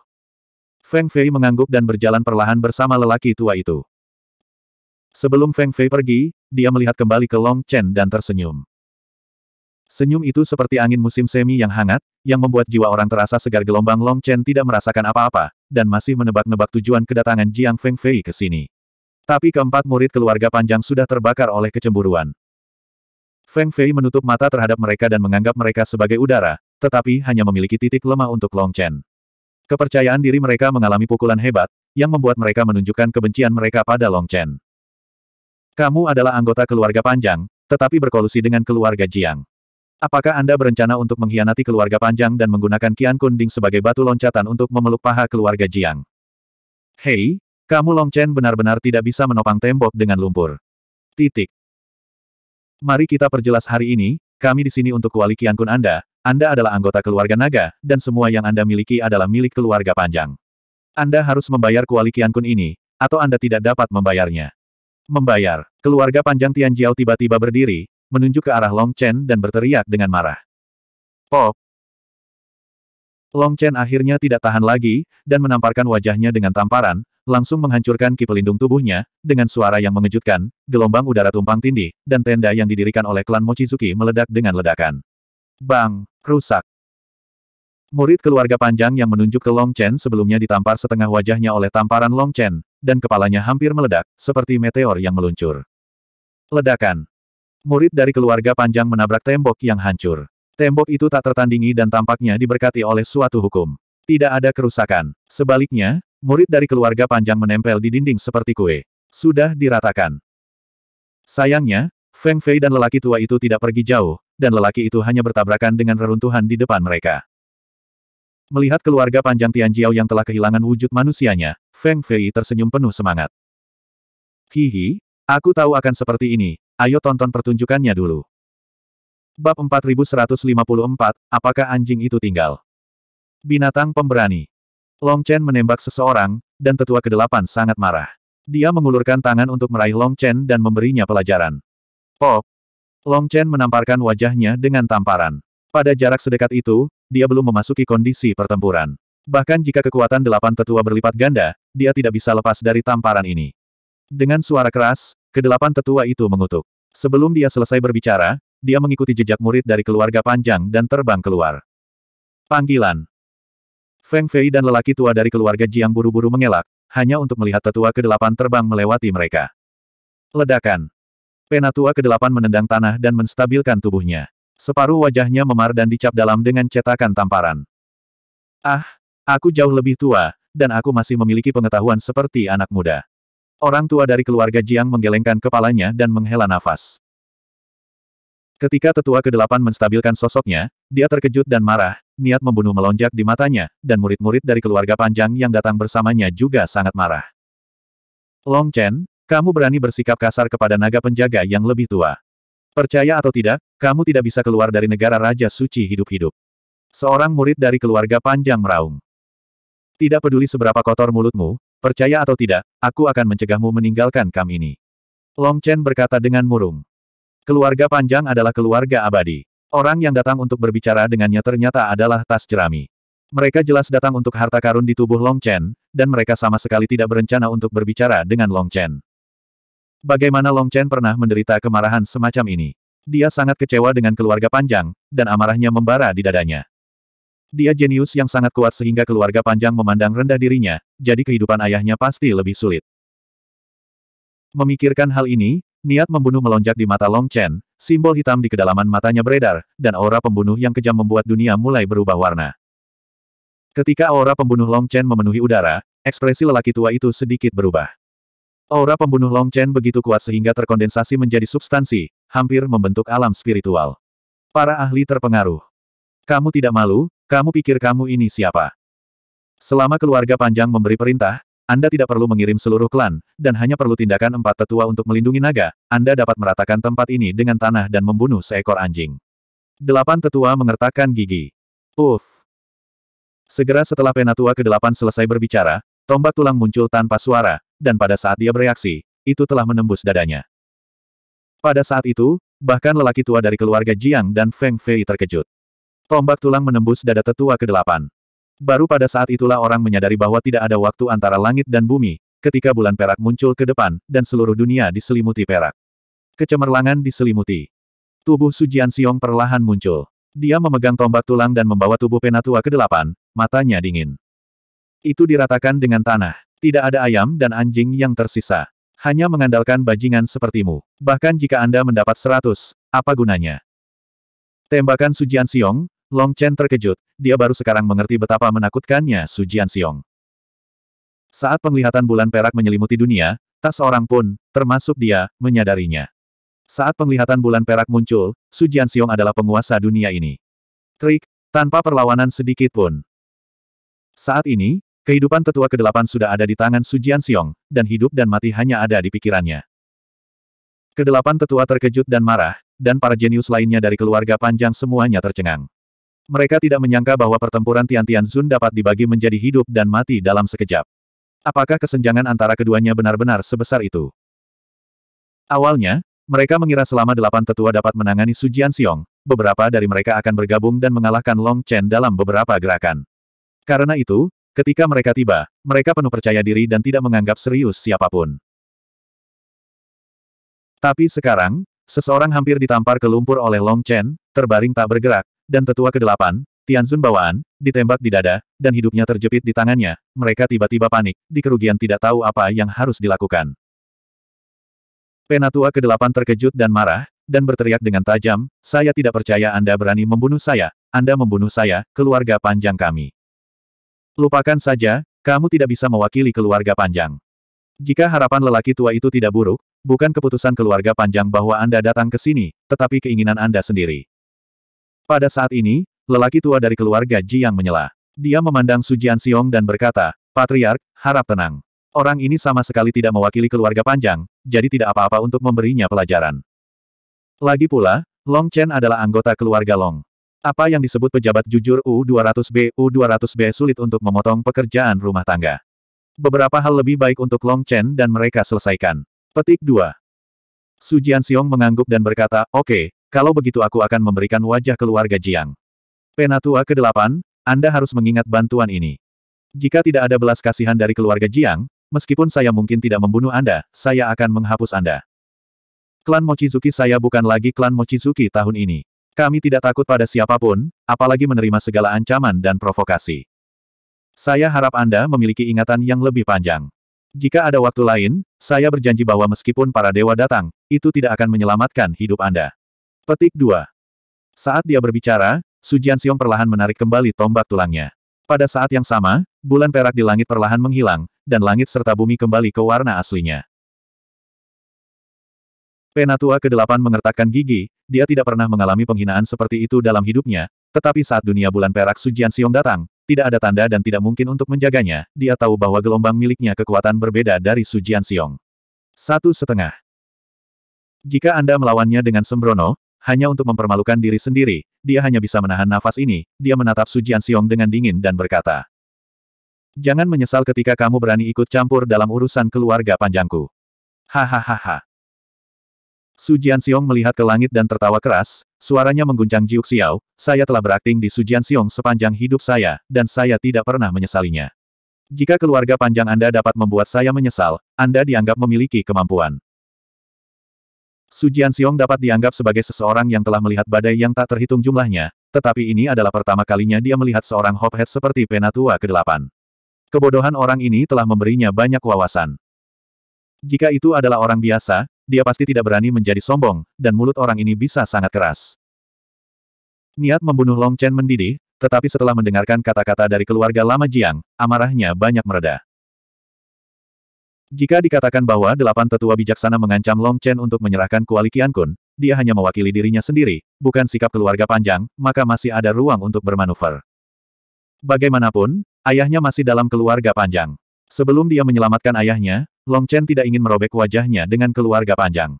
Feng Fei mengangguk dan berjalan perlahan bersama lelaki tua itu. Sebelum Feng Fei pergi, dia melihat kembali ke Long Chen dan tersenyum. Senyum itu seperti angin musim semi yang hangat, yang membuat jiwa orang terasa segar gelombang Long Chen tidak merasakan apa-apa, dan masih menebak-nebak tujuan kedatangan Jiang Feng Fei ke sini. Tapi keempat murid keluarga panjang sudah terbakar oleh kecemburuan. Feng Fei menutup mata terhadap mereka dan menganggap mereka sebagai udara, tetapi hanya memiliki titik lemah untuk Long Chen. Kepercayaan diri mereka mengalami pukulan hebat, yang membuat mereka menunjukkan kebencian mereka pada Long Chen. Kamu adalah anggota keluarga panjang, tetapi berkolusi dengan keluarga Jiang. Apakah Anda berencana untuk mengkhianati keluarga Panjang dan menggunakan Qian Kunding sebagai batu loncatan untuk memeluk paha keluarga Jiang? Hei, kamu Long Chen benar-benar tidak bisa menopang tembok dengan lumpur. Titik. Mari kita perjelas hari ini, kami di sini untuk kuali Qian Kun Anda, Anda adalah anggota keluarga naga, dan semua yang Anda miliki adalah milik keluarga Panjang. Anda harus membayar kuali Qian Kun ini, atau Anda tidak dapat membayarnya. Membayar. Keluarga Panjang Tian Jiao tiba-tiba berdiri, menunjuk ke arah Long Chen dan berteriak dengan marah. Pop! Oh. Long Chen akhirnya tidak tahan lagi, dan menamparkan wajahnya dengan tamparan, langsung menghancurkan ki pelindung tubuhnya, dengan suara yang mengejutkan, gelombang udara tumpang tindih, dan tenda yang didirikan oleh klan Mochizuki meledak dengan ledakan. Bang! Rusak! Murid keluarga panjang yang menunjuk ke Long Chen sebelumnya ditampar setengah wajahnya oleh tamparan Long Chen, dan kepalanya hampir meledak, seperti meteor yang meluncur. Ledakan. Murid dari keluarga panjang menabrak tembok yang hancur. Tembok itu tak tertandingi dan tampaknya diberkati oleh suatu hukum. Tidak ada kerusakan. Sebaliknya, murid dari keluarga panjang menempel di dinding seperti kue. Sudah diratakan. Sayangnya, Feng Fei dan lelaki tua itu tidak pergi jauh, dan lelaki itu hanya bertabrakan dengan reruntuhan di depan mereka. Melihat keluarga panjang Tian Jiao yang telah kehilangan wujud manusianya, Feng Fei tersenyum penuh semangat. Hihi, aku tahu akan seperti ini, Ayo tonton pertunjukannya dulu. Bab 4154, Apakah anjing itu tinggal? Binatang pemberani. Long Chen menembak seseorang, dan tetua kedelapan sangat marah. Dia mengulurkan tangan untuk meraih Long Chen dan memberinya pelajaran. Pop! Long Chen menamparkan wajahnya dengan tamparan. Pada jarak sedekat itu, dia belum memasuki kondisi pertempuran. Bahkan jika kekuatan delapan tetua berlipat ganda, dia tidak bisa lepas dari tamparan ini. Dengan suara keras, Kedelapan tetua itu mengutuk. Sebelum dia selesai berbicara, dia mengikuti jejak murid dari keluarga panjang dan terbang keluar. Panggilan. Feng Fei dan lelaki tua dari keluarga Jiang buru-buru mengelak, hanya untuk melihat tetua kedelapan terbang melewati mereka. Ledakan. Penatua kedelapan menendang tanah dan menstabilkan tubuhnya. Separuh wajahnya memar dan dicap dalam dengan cetakan tamparan. Ah, aku jauh lebih tua, dan aku masih memiliki pengetahuan seperti anak muda. Orang tua dari keluarga Jiang menggelengkan kepalanya dan menghela nafas. Ketika tetua ke-8 menstabilkan sosoknya, dia terkejut dan marah, niat membunuh melonjak di matanya, dan murid-murid dari keluarga panjang yang datang bersamanya juga sangat marah. Long Chen, kamu berani bersikap kasar kepada naga penjaga yang lebih tua. Percaya atau tidak, kamu tidak bisa keluar dari negara Raja Suci hidup-hidup. Seorang murid dari keluarga panjang meraung. Tidak peduli seberapa kotor mulutmu, Percaya atau tidak, aku akan mencegahmu meninggalkan kam ini. Long Chen berkata dengan murung. Keluarga panjang adalah keluarga abadi. Orang yang datang untuk berbicara dengannya ternyata adalah tas jerami. Mereka jelas datang untuk harta karun di tubuh Long Chen, dan mereka sama sekali tidak berencana untuk berbicara dengan Long Chen. Bagaimana Long Chen pernah menderita kemarahan semacam ini? Dia sangat kecewa dengan keluarga panjang, dan amarahnya membara di dadanya. Dia jenius yang sangat kuat sehingga keluarga panjang memandang rendah dirinya, jadi kehidupan ayahnya pasti lebih sulit. Memikirkan hal ini, niat membunuh melonjak di mata Long Chen, simbol hitam di kedalaman matanya beredar, dan aura pembunuh yang kejam membuat dunia mulai berubah warna. Ketika aura pembunuh Long Chen memenuhi udara, ekspresi lelaki tua itu sedikit berubah. Aura pembunuh Long Chen begitu kuat sehingga terkondensasi menjadi substansi, hampir membentuk alam spiritual. Para ahli terpengaruh. Kamu tidak malu, kamu pikir kamu ini siapa? Selama keluarga panjang memberi perintah, Anda tidak perlu mengirim seluruh klan, dan hanya perlu tindakan empat tetua untuk melindungi naga, Anda dapat meratakan tempat ini dengan tanah dan membunuh seekor anjing. Delapan tetua mengertakkan gigi. Uff. Segera setelah penatua ke-8 selesai berbicara, tombak tulang muncul tanpa suara, dan pada saat dia bereaksi, itu telah menembus dadanya. Pada saat itu, bahkan lelaki tua dari keluarga Jiang dan Feng Fei terkejut. Tombak tulang menembus dada tetua ke-8. Baru pada saat itulah orang menyadari bahwa tidak ada waktu antara langit dan bumi, ketika bulan perak muncul ke depan, dan seluruh dunia diselimuti perak. Kecemerlangan diselimuti. Tubuh Sujian Siong perlahan muncul. Dia memegang tombak tulang dan membawa tubuh Penatua ke-8, matanya dingin. Itu diratakan dengan tanah. Tidak ada ayam dan anjing yang tersisa. Hanya mengandalkan bajingan sepertimu. Bahkan jika Anda mendapat seratus, apa gunanya? Tembakan Sujian Siong, Long Chen terkejut, dia baru sekarang mengerti betapa menakutkannya Su Jianxiong. Saat penglihatan bulan perak menyelimuti dunia, tak seorang pun, termasuk dia, menyadarinya. Saat penglihatan bulan perak muncul, Su Jianxiong adalah penguasa dunia ini. Trik, tanpa perlawanan sedikit pun. Saat ini, kehidupan tetua ke kedelapan sudah ada di tangan Su Jianxiong, dan hidup dan mati hanya ada di pikirannya. Kedelapan tetua terkejut dan marah, dan para jenius lainnya dari keluarga panjang semuanya tercengang. Mereka tidak menyangka bahwa pertempuran Tian-Tian Zun dapat dibagi menjadi hidup dan mati dalam sekejap. Apakah kesenjangan antara keduanya benar-benar sebesar itu? Awalnya, mereka mengira selama delapan tetua dapat menangani Su Xiong, beberapa dari mereka akan bergabung dan mengalahkan Long Chen dalam beberapa gerakan. Karena itu, ketika mereka tiba, mereka penuh percaya diri dan tidak menganggap serius siapapun. Tapi sekarang, seseorang hampir ditampar ke lumpur oleh Long Chen, terbaring tak bergerak, dan tetua ke-8, Tianzun bawaan, ditembak di dada, dan hidupnya terjepit di tangannya, mereka tiba-tiba panik, di kerugian tidak tahu apa yang harus dilakukan. Penatua ke-8 terkejut dan marah, dan berteriak dengan tajam, saya tidak percaya Anda berani membunuh saya, Anda membunuh saya, keluarga panjang kami. Lupakan saja, kamu tidak bisa mewakili keluarga panjang. Jika harapan lelaki tua itu tidak buruk, bukan keputusan keluarga panjang bahwa Anda datang ke sini, tetapi keinginan Anda sendiri. Pada saat ini, lelaki tua dari keluarga Ji yang menyela. Dia memandang Su Jianxiong dan berkata, Patriark, harap tenang. Orang ini sama sekali tidak mewakili keluarga panjang, jadi tidak apa-apa untuk memberinya pelajaran. Lagi pula, Long Chen adalah anggota keluarga Long. Apa yang disebut pejabat jujur U200B, U200B sulit untuk memotong pekerjaan rumah tangga. Beberapa hal lebih baik untuk Long Chen dan mereka selesaikan. Petik 2. Su Jianxiong mengangguk dan berkata, oke, okay, kalau begitu aku akan memberikan wajah keluarga Jiang. Penatua ke-8, Anda harus mengingat bantuan ini. Jika tidak ada belas kasihan dari keluarga Jiang, meskipun saya mungkin tidak membunuh Anda, saya akan menghapus Anda. Klan Mochizuki saya bukan lagi klan Mochizuki tahun ini. Kami tidak takut pada siapapun, apalagi menerima segala ancaman dan provokasi. Saya harap Anda memiliki ingatan yang lebih panjang. Jika ada waktu lain, saya berjanji bahwa meskipun para dewa datang, itu tidak akan menyelamatkan hidup Anda. Petik 2. Saat dia berbicara, Su Jianxiong perlahan menarik kembali tombak tulangnya. Pada saat yang sama, bulan perak di langit perlahan menghilang, dan langit serta bumi kembali ke warna aslinya. Penatua ke-8 mengertakkan gigi, dia tidak pernah mengalami penghinaan seperti itu dalam hidupnya, tetapi saat dunia bulan perak Su Jianxiong datang, tidak ada tanda dan tidak mungkin untuk menjaganya, dia tahu bahwa gelombang miliknya kekuatan berbeda dari Su Jianxiong. Satu setengah. Jika Anda melawannya dengan sembrono, hanya untuk mempermalukan diri sendiri, dia hanya bisa menahan nafas ini, dia menatap Su Jianxiong dengan dingin dan berkata. Jangan menyesal ketika kamu berani ikut campur dalam urusan keluarga panjangku. Hahaha. Su Jianxiong melihat ke langit dan tertawa keras, suaranya mengguncang Jiuk Xiao, saya telah berakting di Su Jianxiong sepanjang hidup saya, dan saya tidak pernah menyesalinya. Jika keluarga panjang Anda dapat membuat saya menyesal, Anda dianggap memiliki kemampuan. Su Jianxiong dapat dianggap sebagai seseorang yang telah melihat badai yang tak terhitung jumlahnya, tetapi ini adalah pertama kalinya dia melihat seorang Hophead seperti Penatua ke-8. Kebodohan orang ini telah memberinya banyak wawasan. Jika itu adalah orang biasa, dia pasti tidak berani menjadi sombong, dan mulut orang ini bisa sangat keras. Niat membunuh Long Chen mendidih, tetapi setelah mendengarkan kata-kata dari keluarga lama Jiang, amarahnya banyak mereda. Jika dikatakan bahwa delapan tetua bijaksana mengancam Long Chen untuk menyerahkan kuali Qian Kun, dia hanya mewakili dirinya sendiri, bukan sikap keluarga panjang, maka masih ada ruang untuk bermanuver. Bagaimanapun, ayahnya masih dalam keluarga panjang. Sebelum dia menyelamatkan ayahnya, Long Chen tidak ingin merobek wajahnya dengan keluarga panjang.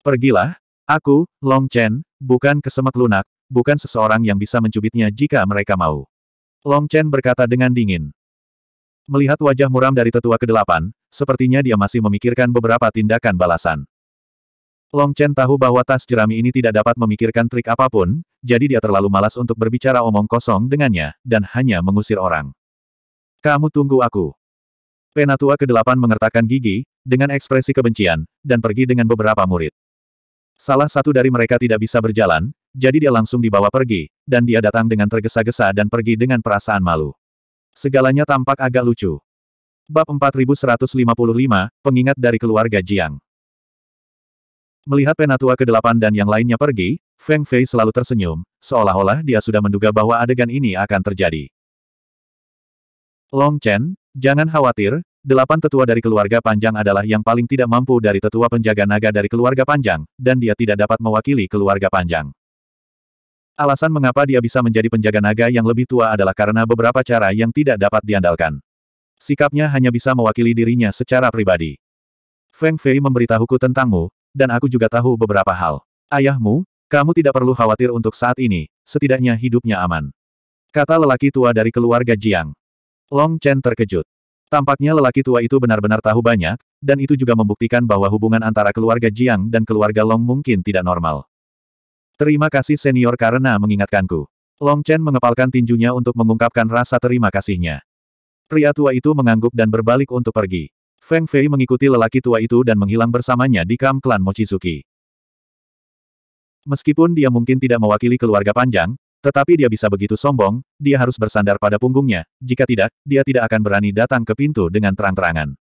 Pergilah, aku, Long Chen, bukan kesemek lunak, bukan seseorang yang bisa mencubitnya jika mereka mau. Long Chen berkata dengan dingin. Melihat wajah muram dari tetua ke kedelapan, sepertinya dia masih memikirkan beberapa tindakan balasan. Long Chen tahu bahwa tas jerami ini tidak dapat memikirkan trik apapun, jadi dia terlalu malas untuk berbicara omong kosong dengannya, dan hanya mengusir orang. Kamu tunggu aku. Penatua ke-8 mengertakkan gigi, dengan ekspresi kebencian, dan pergi dengan beberapa murid. Salah satu dari mereka tidak bisa berjalan, jadi dia langsung dibawa pergi, dan dia datang dengan tergesa-gesa dan pergi dengan perasaan malu. Segalanya tampak agak lucu. Bab 4155, Pengingat dari Keluarga Jiang Melihat penatua ke-8 dan yang lainnya pergi, Feng Fei selalu tersenyum, seolah-olah dia sudah menduga bahwa adegan ini akan terjadi. Long Chen, jangan khawatir, delapan tetua dari keluarga Panjang adalah yang paling tidak mampu dari tetua penjaga naga dari keluarga Panjang, dan dia tidak dapat mewakili keluarga Panjang. Alasan mengapa dia bisa menjadi penjaga naga yang lebih tua adalah karena beberapa cara yang tidak dapat diandalkan. Sikapnya hanya bisa mewakili dirinya secara pribadi. Feng Fei memberitahuku tentangmu, dan aku juga tahu beberapa hal. Ayahmu, kamu tidak perlu khawatir untuk saat ini, setidaknya hidupnya aman. Kata lelaki tua dari keluarga Jiang. Long Chen terkejut. Tampaknya lelaki tua itu benar-benar tahu banyak, dan itu juga membuktikan bahwa hubungan antara keluarga Jiang dan keluarga Long mungkin tidak normal. Terima kasih senior karena mengingatkanku. Long Chen mengepalkan tinjunya untuk mengungkapkan rasa terima kasihnya. Pria tua itu mengangguk dan berbalik untuk pergi. Feng Fei mengikuti lelaki tua itu dan menghilang bersamanya di Kam klan Mochizuki. Meskipun dia mungkin tidak mewakili keluarga panjang, tetapi dia bisa begitu sombong, dia harus bersandar pada punggungnya, jika tidak, dia tidak akan berani datang ke pintu dengan terang-terangan.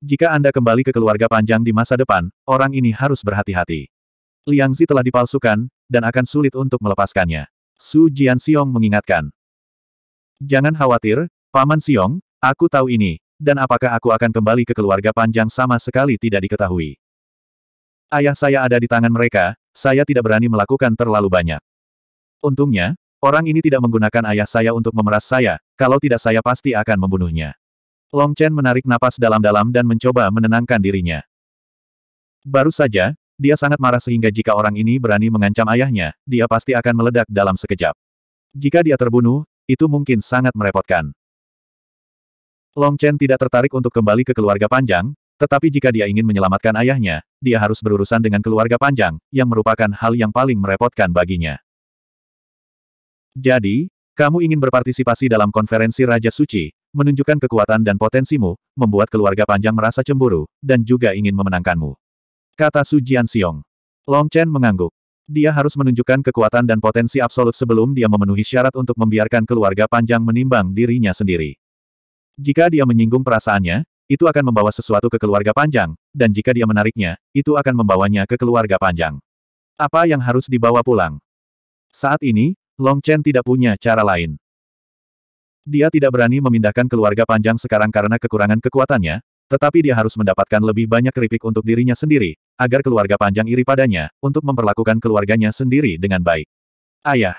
Jika Anda kembali ke keluarga panjang di masa depan, orang ini harus berhati-hati. Liangzi telah dipalsukan, dan akan sulit untuk melepaskannya. Su Jian Xiong mengingatkan. Jangan khawatir, Paman Xiong, aku tahu ini, dan apakah aku akan kembali ke keluarga panjang sama sekali tidak diketahui. Ayah saya ada di tangan mereka, saya tidak berani melakukan terlalu banyak. Untungnya, orang ini tidak menggunakan ayah saya untuk memeras saya, kalau tidak saya pasti akan membunuhnya. Long Chen menarik napas dalam-dalam dan mencoba menenangkan dirinya. Baru saja, dia sangat marah sehingga jika orang ini berani mengancam ayahnya, dia pasti akan meledak dalam sekejap. Jika dia terbunuh, itu mungkin sangat merepotkan. Long Chen tidak tertarik untuk kembali ke keluarga panjang, tetapi jika dia ingin menyelamatkan ayahnya, dia harus berurusan dengan keluarga panjang, yang merupakan hal yang paling merepotkan baginya. Jadi, kamu ingin berpartisipasi dalam konferensi Raja Suci, menunjukkan kekuatan dan potensimu, membuat keluarga panjang merasa cemburu, dan juga ingin memenangkanmu. Kata Su Jian Xiong. Long Chen mengangguk. Dia harus menunjukkan kekuatan dan potensi absolut sebelum dia memenuhi syarat untuk membiarkan keluarga panjang menimbang dirinya sendiri. Jika dia menyinggung perasaannya, itu akan membawa sesuatu ke keluarga panjang, dan jika dia menariknya, itu akan membawanya ke keluarga panjang. Apa yang harus dibawa pulang? Saat ini, Long Chen tidak punya cara lain. Dia tidak berani memindahkan keluarga panjang sekarang karena kekurangan kekuatannya, tetapi dia harus mendapatkan lebih banyak keripik untuk dirinya sendiri, agar keluarga panjang iri padanya, untuk memperlakukan keluarganya sendiri dengan baik. Ayah.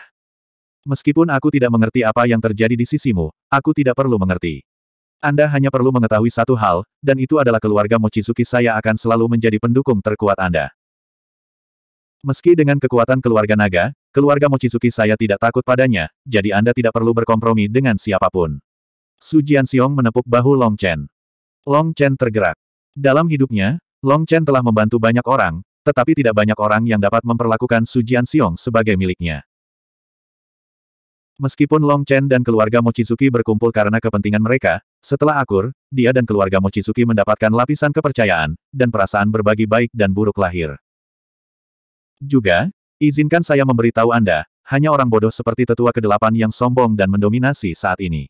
Meskipun aku tidak mengerti apa yang terjadi di sisimu, aku tidak perlu mengerti. Anda hanya perlu mengetahui satu hal, dan itu adalah keluarga Mochizuki saya akan selalu menjadi pendukung terkuat Anda. Meski dengan kekuatan keluarga naga, keluarga Mochizuki saya tidak takut padanya, jadi Anda tidak perlu berkompromi dengan siapapun. Su xiong menepuk bahu Long Chen. Long Chen tergerak. Dalam hidupnya, Long Chen telah membantu banyak orang, tetapi tidak banyak orang yang dapat memperlakukan Su Jianxiong sebagai miliknya. Meskipun Long Chen dan keluarga Mochizuki berkumpul karena kepentingan mereka, setelah akur, dia dan keluarga Mochizuki mendapatkan lapisan kepercayaan, dan perasaan berbagi baik dan buruk lahir. Juga, izinkan saya memberitahu Anda, hanya orang bodoh seperti tetua kedelapan yang sombong dan mendominasi saat ini.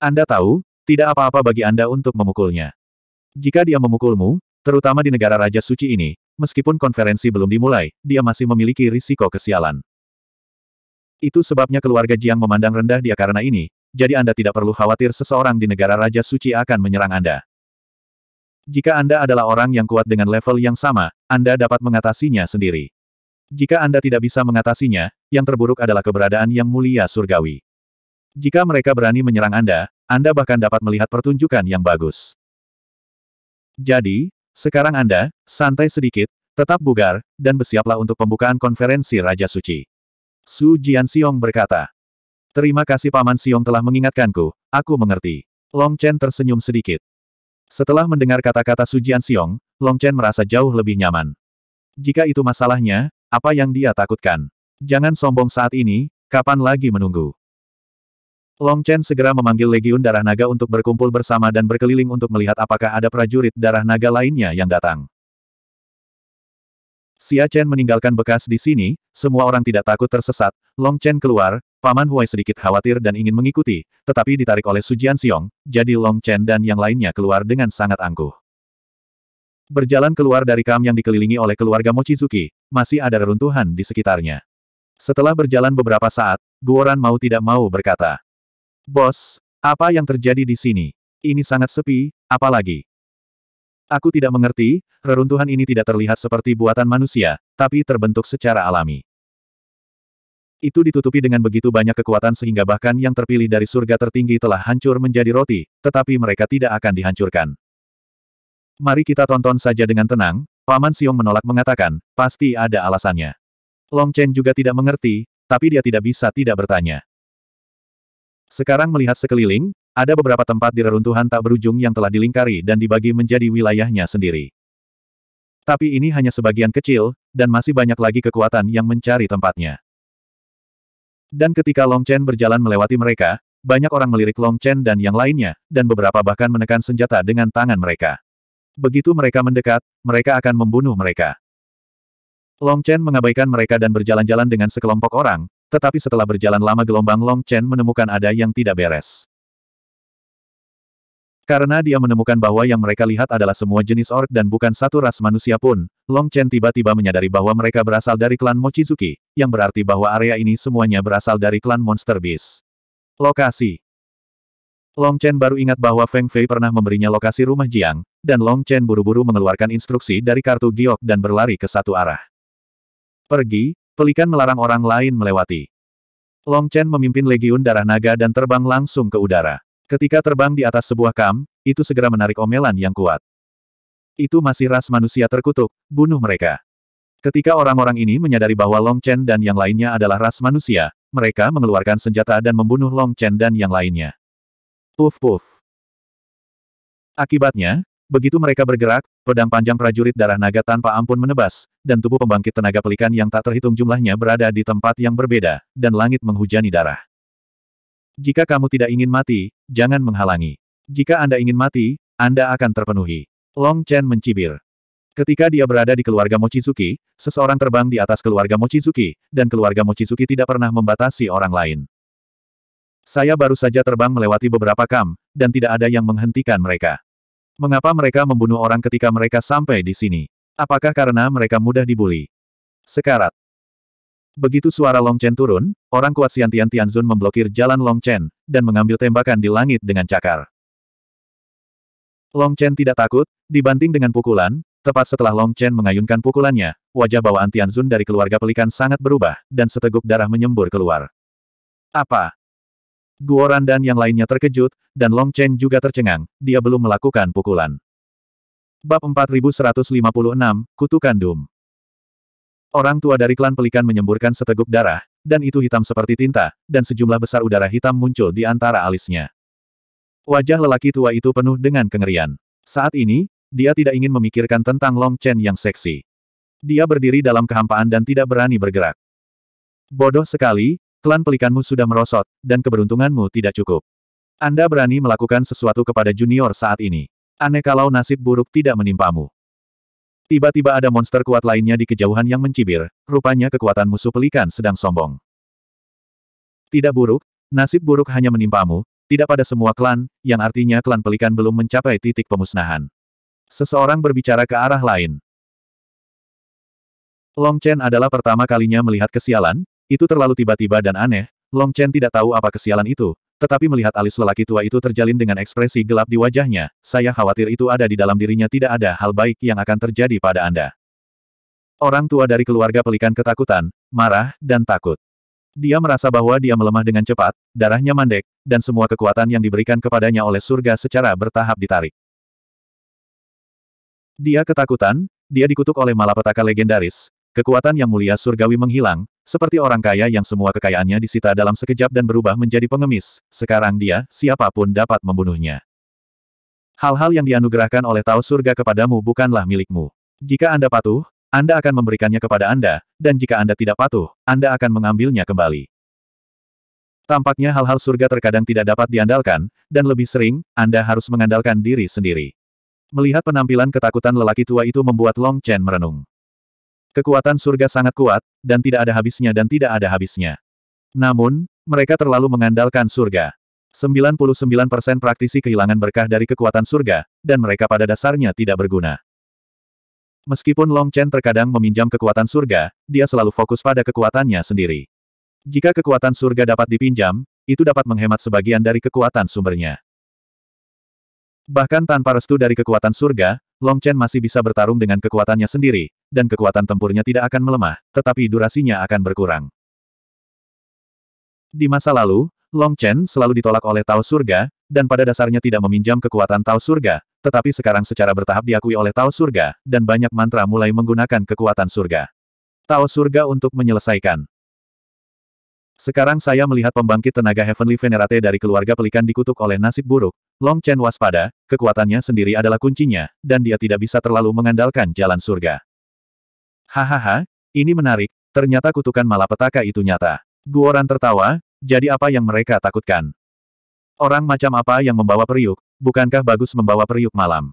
Anda tahu, tidak apa-apa bagi Anda untuk memukulnya. Jika dia memukulmu, Terutama di negara Raja Suci ini, meskipun konferensi belum dimulai, dia masih memiliki risiko kesialan. Itu sebabnya keluarga Jiang memandang rendah dia karena ini, jadi Anda tidak perlu khawatir seseorang di negara Raja Suci akan menyerang Anda. Jika Anda adalah orang yang kuat dengan level yang sama, Anda dapat mengatasinya sendiri. Jika Anda tidak bisa mengatasinya, yang terburuk adalah keberadaan yang mulia surgawi. Jika mereka berani menyerang Anda, Anda bahkan dapat melihat pertunjukan yang bagus. Jadi, sekarang Anda, santai sedikit, tetap bugar, dan bersiaplah untuk pembukaan konferensi Raja Suci. Su Jianxiong berkata. Terima kasih Paman Xiong telah mengingatkanku, aku mengerti. Long Chen tersenyum sedikit. Setelah mendengar kata-kata Su Jianxiong, Long Chen merasa jauh lebih nyaman. Jika itu masalahnya, apa yang dia takutkan? Jangan sombong saat ini, kapan lagi menunggu? Long Chen segera memanggil Legiun Darah Naga untuk berkumpul bersama dan berkeliling untuk melihat apakah ada prajurit Darah Naga lainnya yang datang. Xia Chen meninggalkan bekas di sini, semua orang tidak takut tersesat, Long Chen keluar, Paman Huai sedikit khawatir dan ingin mengikuti, tetapi ditarik oleh Su Xiong, jadi Long Chen dan yang lainnya keluar dengan sangat angkuh. Berjalan keluar dari kam yang dikelilingi oleh keluarga Mochizuki, masih ada reruntuhan di sekitarnya. Setelah berjalan beberapa saat, Guoran mau tidak mau berkata, Bos, apa yang terjadi di sini? Ini sangat sepi, apalagi. Aku tidak mengerti, reruntuhan ini tidak terlihat seperti buatan manusia, tapi terbentuk secara alami. Itu ditutupi dengan begitu banyak kekuatan sehingga bahkan yang terpilih dari surga tertinggi telah hancur menjadi roti, tetapi mereka tidak akan dihancurkan. Mari kita tonton saja dengan tenang, Paman Siong menolak mengatakan, pasti ada alasannya. Long Chen juga tidak mengerti, tapi dia tidak bisa tidak bertanya. Sekarang melihat sekeliling, ada beberapa tempat di reruntuhan tak berujung yang telah dilingkari dan dibagi menjadi wilayahnya sendiri. Tapi ini hanya sebagian kecil, dan masih banyak lagi kekuatan yang mencari tempatnya. Dan ketika Long Chen berjalan melewati mereka, banyak orang melirik Long Chen dan yang lainnya, dan beberapa bahkan menekan senjata dengan tangan mereka. Begitu mereka mendekat, mereka akan membunuh mereka. Long Chen mengabaikan mereka dan berjalan-jalan dengan sekelompok orang, tetapi setelah berjalan lama gelombang Long Chen menemukan ada yang tidak beres. Karena dia menemukan bahwa yang mereka lihat adalah semua jenis ork dan bukan satu ras manusia pun, Long Chen tiba-tiba menyadari bahwa mereka berasal dari klan Mochizuki, yang berarti bahwa area ini semuanya berasal dari klan Monster Beast. Lokasi Long Chen baru ingat bahwa Feng Fei pernah memberinya lokasi rumah Jiang, dan Long Chen buru-buru mengeluarkan instruksi dari kartu giok dan berlari ke satu arah. Pergi, Pelikan melarang orang lain melewati. Long Chen memimpin legiun darah naga dan terbang langsung ke udara. Ketika terbang di atas sebuah kam, itu segera menarik omelan yang kuat. Itu masih ras manusia terkutuk, bunuh mereka. Ketika orang-orang ini menyadari bahwa Long Chen dan yang lainnya adalah ras manusia, mereka mengeluarkan senjata dan membunuh Long Chen dan yang lainnya. Puf puf. Akibatnya, Begitu mereka bergerak, pedang panjang prajurit darah naga tanpa ampun menebas, dan tubuh pembangkit tenaga pelikan yang tak terhitung jumlahnya berada di tempat yang berbeda, dan langit menghujani darah. Jika kamu tidak ingin mati, jangan menghalangi. Jika Anda ingin mati, Anda akan terpenuhi. Long Chen mencibir. Ketika dia berada di keluarga Mochizuki, seseorang terbang di atas keluarga Mochizuki, dan keluarga Mochizuki tidak pernah membatasi orang lain. Saya baru saja terbang melewati beberapa kam, dan tidak ada yang menghentikan mereka. Mengapa mereka membunuh orang ketika mereka sampai di sini? Apakah karena mereka mudah dibully? Sekarat. Begitu suara Long Chen turun, orang kuat Siantian Tianzun memblokir jalan Long Chen, dan mengambil tembakan di langit dengan cakar. Long Chen tidak takut, dibanting dengan pukulan, tepat setelah Long Chen mengayunkan pukulannya, wajah bawaan Tianzun dari keluarga pelikan sangat berubah, dan seteguk darah menyembur keluar. Apa? Guoran dan yang lainnya terkejut, dan Long Chen juga tercengang, dia belum melakukan pukulan. Bab 4156, Kutukan Doom. Orang tua dari klan pelikan menyemburkan seteguk darah, dan itu hitam seperti tinta, dan sejumlah besar udara hitam muncul di antara alisnya. Wajah lelaki tua itu penuh dengan kengerian. Saat ini, dia tidak ingin memikirkan tentang Long Chen yang seksi. Dia berdiri dalam kehampaan dan tidak berani bergerak. Bodoh sekali, Klan pelikanmu sudah merosot, dan keberuntunganmu tidak cukup. Anda berani melakukan sesuatu kepada junior saat ini. Aneh kalau nasib buruk tidak menimpamu. Tiba-tiba ada monster kuat lainnya di kejauhan yang mencibir, rupanya kekuatan musuh pelikan sedang sombong. Tidak buruk, nasib buruk hanya menimpamu, tidak pada semua klan, yang artinya klan pelikan belum mencapai titik pemusnahan. Seseorang berbicara ke arah lain. Long Chen adalah pertama kalinya melihat kesialan, itu terlalu tiba-tiba dan aneh, Long Chen tidak tahu apa kesialan itu, tetapi melihat alis lelaki tua itu terjalin dengan ekspresi gelap di wajahnya, saya khawatir itu ada di dalam dirinya tidak ada hal baik yang akan terjadi pada Anda. Orang tua dari keluarga pelikan ketakutan, marah, dan takut. Dia merasa bahwa dia melemah dengan cepat, darahnya mandek, dan semua kekuatan yang diberikan kepadanya oleh surga secara bertahap ditarik. Dia ketakutan, dia dikutuk oleh malapetaka legendaris, Kekuatan yang mulia surgawi menghilang, seperti orang kaya yang semua kekayaannya disita dalam sekejap dan berubah menjadi pengemis, sekarang dia, siapapun dapat membunuhnya. Hal-hal yang dianugerahkan oleh Tao Surga kepadamu bukanlah milikmu. Jika Anda patuh, Anda akan memberikannya kepada Anda, dan jika Anda tidak patuh, Anda akan mengambilnya kembali. Tampaknya hal-hal surga terkadang tidak dapat diandalkan, dan lebih sering, Anda harus mengandalkan diri sendiri. Melihat penampilan ketakutan lelaki tua itu membuat Long Chen merenung. Kekuatan surga sangat kuat, dan tidak ada habisnya dan tidak ada habisnya. Namun, mereka terlalu mengandalkan surga. 99% praktisi kehilangan berkah dari kekuatan surga, dan mereka pada dasarnya tidak berguna. Meskipun Long Chen terkadang meminjam kekuatan surga, dia selalu fokus pada kekuatannya sendiri. Jika kekuatan surga dapat dipinjam, itu dapat menghemat sebagian dari kekuatan sumbernya. Bahkan tanpa restu dari kekuatan surga, Long Chen masih bisa bertarung dengan kekuatannya sendiri, dan kekuatan tempurnya tidak akan melemah, tetapi durasinya akan berkurang. Di masa lalu, Long Chen selalu ditolak oleh Tao Surga, dan pada dasarnya tidak meminjam kekuatan Tao Surga, tetapi sekarang secara bertahap diakui oleh Tao Surga, dan banyak mantra mulai menggunakan kekuatan surga. Tao Surga untuk menyelesaikan. Sekarang saya melihat pembangkit tenaga Heavenly Venerate dari keluarga pelikan dikutuk oleh nasib buruk, Long Chen waspada, kekuatannya sendiri adalah kuncinya, dan dia tidak bisa terlalu mengandalkan jalan surga. Hahaha, ini menarik, ternyata kutukan malapetaka itu nyata. Guoran tertawa, jadi apa yang mereka takutkan? Orang macam apa yang membawa periuk, bukankah bagus membawa periuk malam?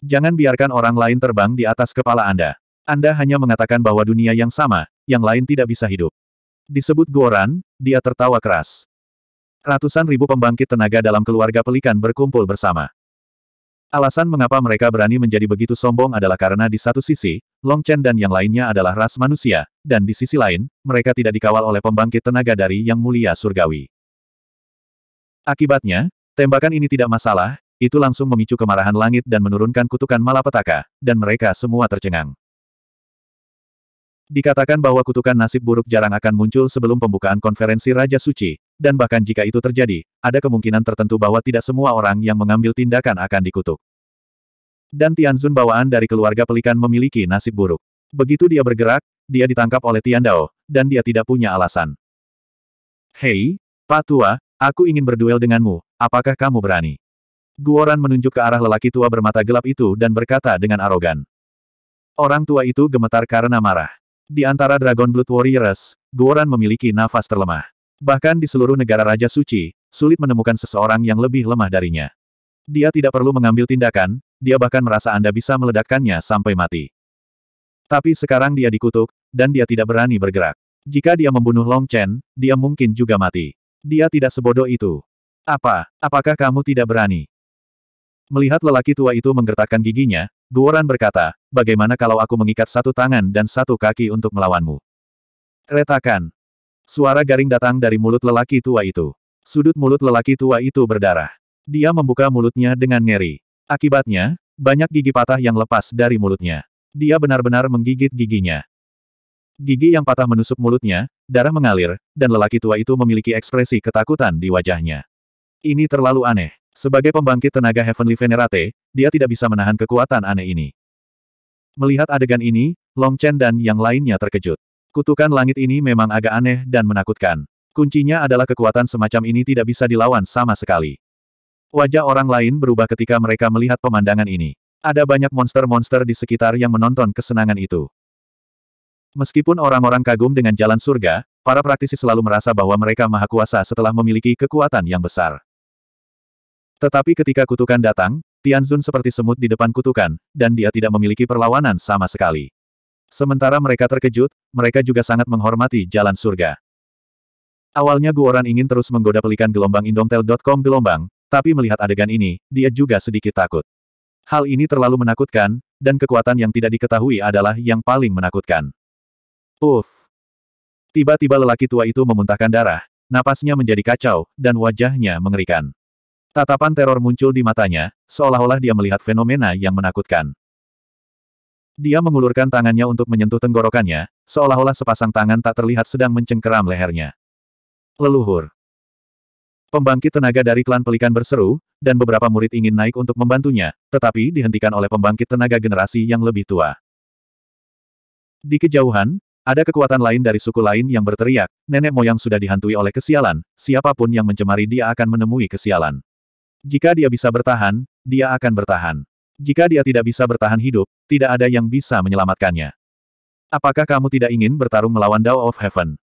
Jangan biarkan orang lain terbang di atas kepala Anda. Anda hanya mengatakan bahwa dunia yang sama, yang lain tidak bisa hidup. Disebut Guoran, dia tertawa keras. Ratusan ribu pembangkit tenaga dalam keluarga pelikan berkumpul bersama. Alasan mengapa mereka berani menjadi begitu sombong adalah karena di satu sisi, Long Chen dan yang lainnya adalah ras manusia, dan di sisi lain, mereka tidak dikawal oleh pembangkit tenaga dari Yang Mulia Surgawi. Akibatnya, tembakan ini tidak masalah, itu langsung memicu kemarahan langit dan menurunkan kutukan malapetaka, dan mereka semua tercengang. Dikatakan bahwa kutukan nasib buruk jarang akan muncul sebelum pembukaan konferensi Raja Suci, dan bahkan jika itu terjadi, ada kemungkinan tertentu bahwa tidak semua orang yang mengambil tindakan akan dikutuk. Dan Tianzun bawaan dari keluarga pelikan memiliki nasib buruk. Begitu dia bergerak, dia ditangkap oleh Tian Dao, dan dia tidak punya alasan. Hei, Pak Tua, aku ingin berduel denganmu, apakah kamu berani? Guoran menunjuk ke arah lelaki tua bermata gelap itu dan berkata dengan arogan. Orang tua itu gemetar karena marah. Di antara Dragon Blood Warriors, Guoran memiliki nafas terlemah. Bahkan di seluruh negara Raja Suci, sulit menemukan seseorang yang lebih lemah darinya. Dia tidak perlu mengambil tindakan, dia bahkan merasa Anda bisa meledakkannya sampai mati. Tapi sekarang dia dikutuk, dan dia tidak berani bergerak. Jika dia membunuh Long Chen, dia mungkin juga mati. Dia tidak sebodoh itu. Apa, apakah kamu tidak berani? Melihat lelaki tua itu menggertakkan giginya, Guoran berkata, bagaimana kalau aku mengikat satu tangan dan satu kaki untuk melawanmu? Retakan, Suara garing datang dari mulut lelaki tua itu. Sudut mulut lelaki tua itu berdarah. Dia membuka mulutnya dengan ngeri. Akibatnya, banyak gigi patah yang lepas dari mulutnya. Dia benar-benar menggigit giginya. Gigi yang patah menusuk mulutnya, darah mengalir, dan lelaki tua itu memiliki ekspresi ketakutan di wajahnya. Ini terlalu aneh. Sebagai pembangkit tenaga Heavenly Venerate, dia tidak bisa menahan kekuatan aneh ini. Melihat adegan ini, Long Chen dan yang lainnya terkejut. Kutukan langit ini memang agak aneh dan menakutkan. Kuncinya adalah kekuatan semacam ini tidak bisa dilawan sama sekali. Wajah orang lain berubah ketika mereka melihat pemandangan ini. Ada banyak monster-monster di sekitar yang menonton kesenangan itu. Meskipun orang-orang kagum dengan jalan surga, para praktisi selalu merasa bahwa mereka maha kuasa setelah memiliki kekuatan yang besar. Tetapi ketika kutukan datang, Tianzun seperti semut di depan kutukan, dan dia tidak memiliki perlawanan sama sekali. Sementara mereka terkejut, mereka juga sangat menghormati jalan surga. Awalnya Guoran ingin terus menggoda pelikan gelombang indomtel.com gelombang, tapi melihat adegan ini, dia juga sedikit takut. Hal ini terlalu menakutkan, dan kekuatan yang tidak diketahui adalah yang paling menakutkan. Uff. Tiba-tiba lelaki tua itu memuntahkan darah, napasnya menjadi kacau, dan wajahnya mengerikan. Tatapan teror muncul di matanya, seolah-olah dia melihat fenomena yang menakutkan. Dia mengulurkan tangannya untuk menyentuh tenggorokannya, seolah-olah sepasang tangan tak terlihat sedang mencengkeram lehernya. Leluhur. Pembangkit tenaga dari klan pelikan berseru, dan beberapa murid ingin naik untuk membantunya, tetapi dihentikan oleh pembangkit tenaga generasi yang lebih tua. Di kejauhan, ada kekuatan lain dari suku lain yang berteriak, nenek moyang sudah dihantui oleh kesialan, siapapun yang mencemari dia akan menemui kesialan. Jika dia bisa bertahan, dia akan bertahan. Jika dia tidak bisa bertahan hidup, tidak ada yang bisa menyelamatkannya. Apakah kamu tidak ingin bertarung melawan Dao of Heaven?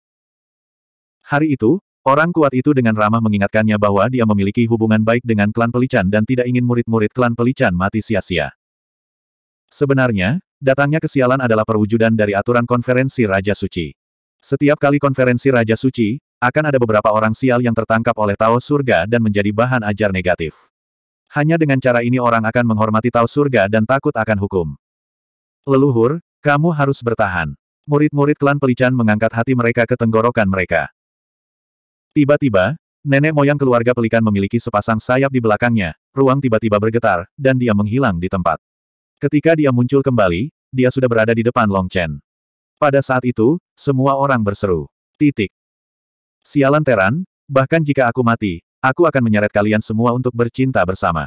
Hari itu, orang kuat itu dengan ramah mengingatkannya bahwa dia memiliki hubungan baik dengan klan pelican dan tidak ingin murid-murid klan pelican mati sia-sia. Sebenarnya, datangnya kesialan adalah perwujudan dari aturan konferensi Raja Suci. Setiap kali konferensi Raja Suci, akan ada beberapa orang sial yang tertangkap oleh Tao Surga dan menjadi bahan ajar negatif. Hanya dengan cara ini orang akan menghormati tahu Surga dan takut akan hukum. Leluhur, kamu harus bertahan. Murid-murid klan pelican mengangkat hati mereka ke tenggorokan mereka. Tiba-tiba, nenek moyang keluarga pelikan memiliki sepasang sayap di belakangnya, ruang tiba-tiba bergetar, dan dia menghilang di tempat. Ketika dia muncul kembali, dia sudah berada di depan Long Chen. Pada saat itu, semua orang berseru. Titik. Sialan Teran, bahkan jika aku mati, aku akan menyeret kalian semua untuk bercinta bersama.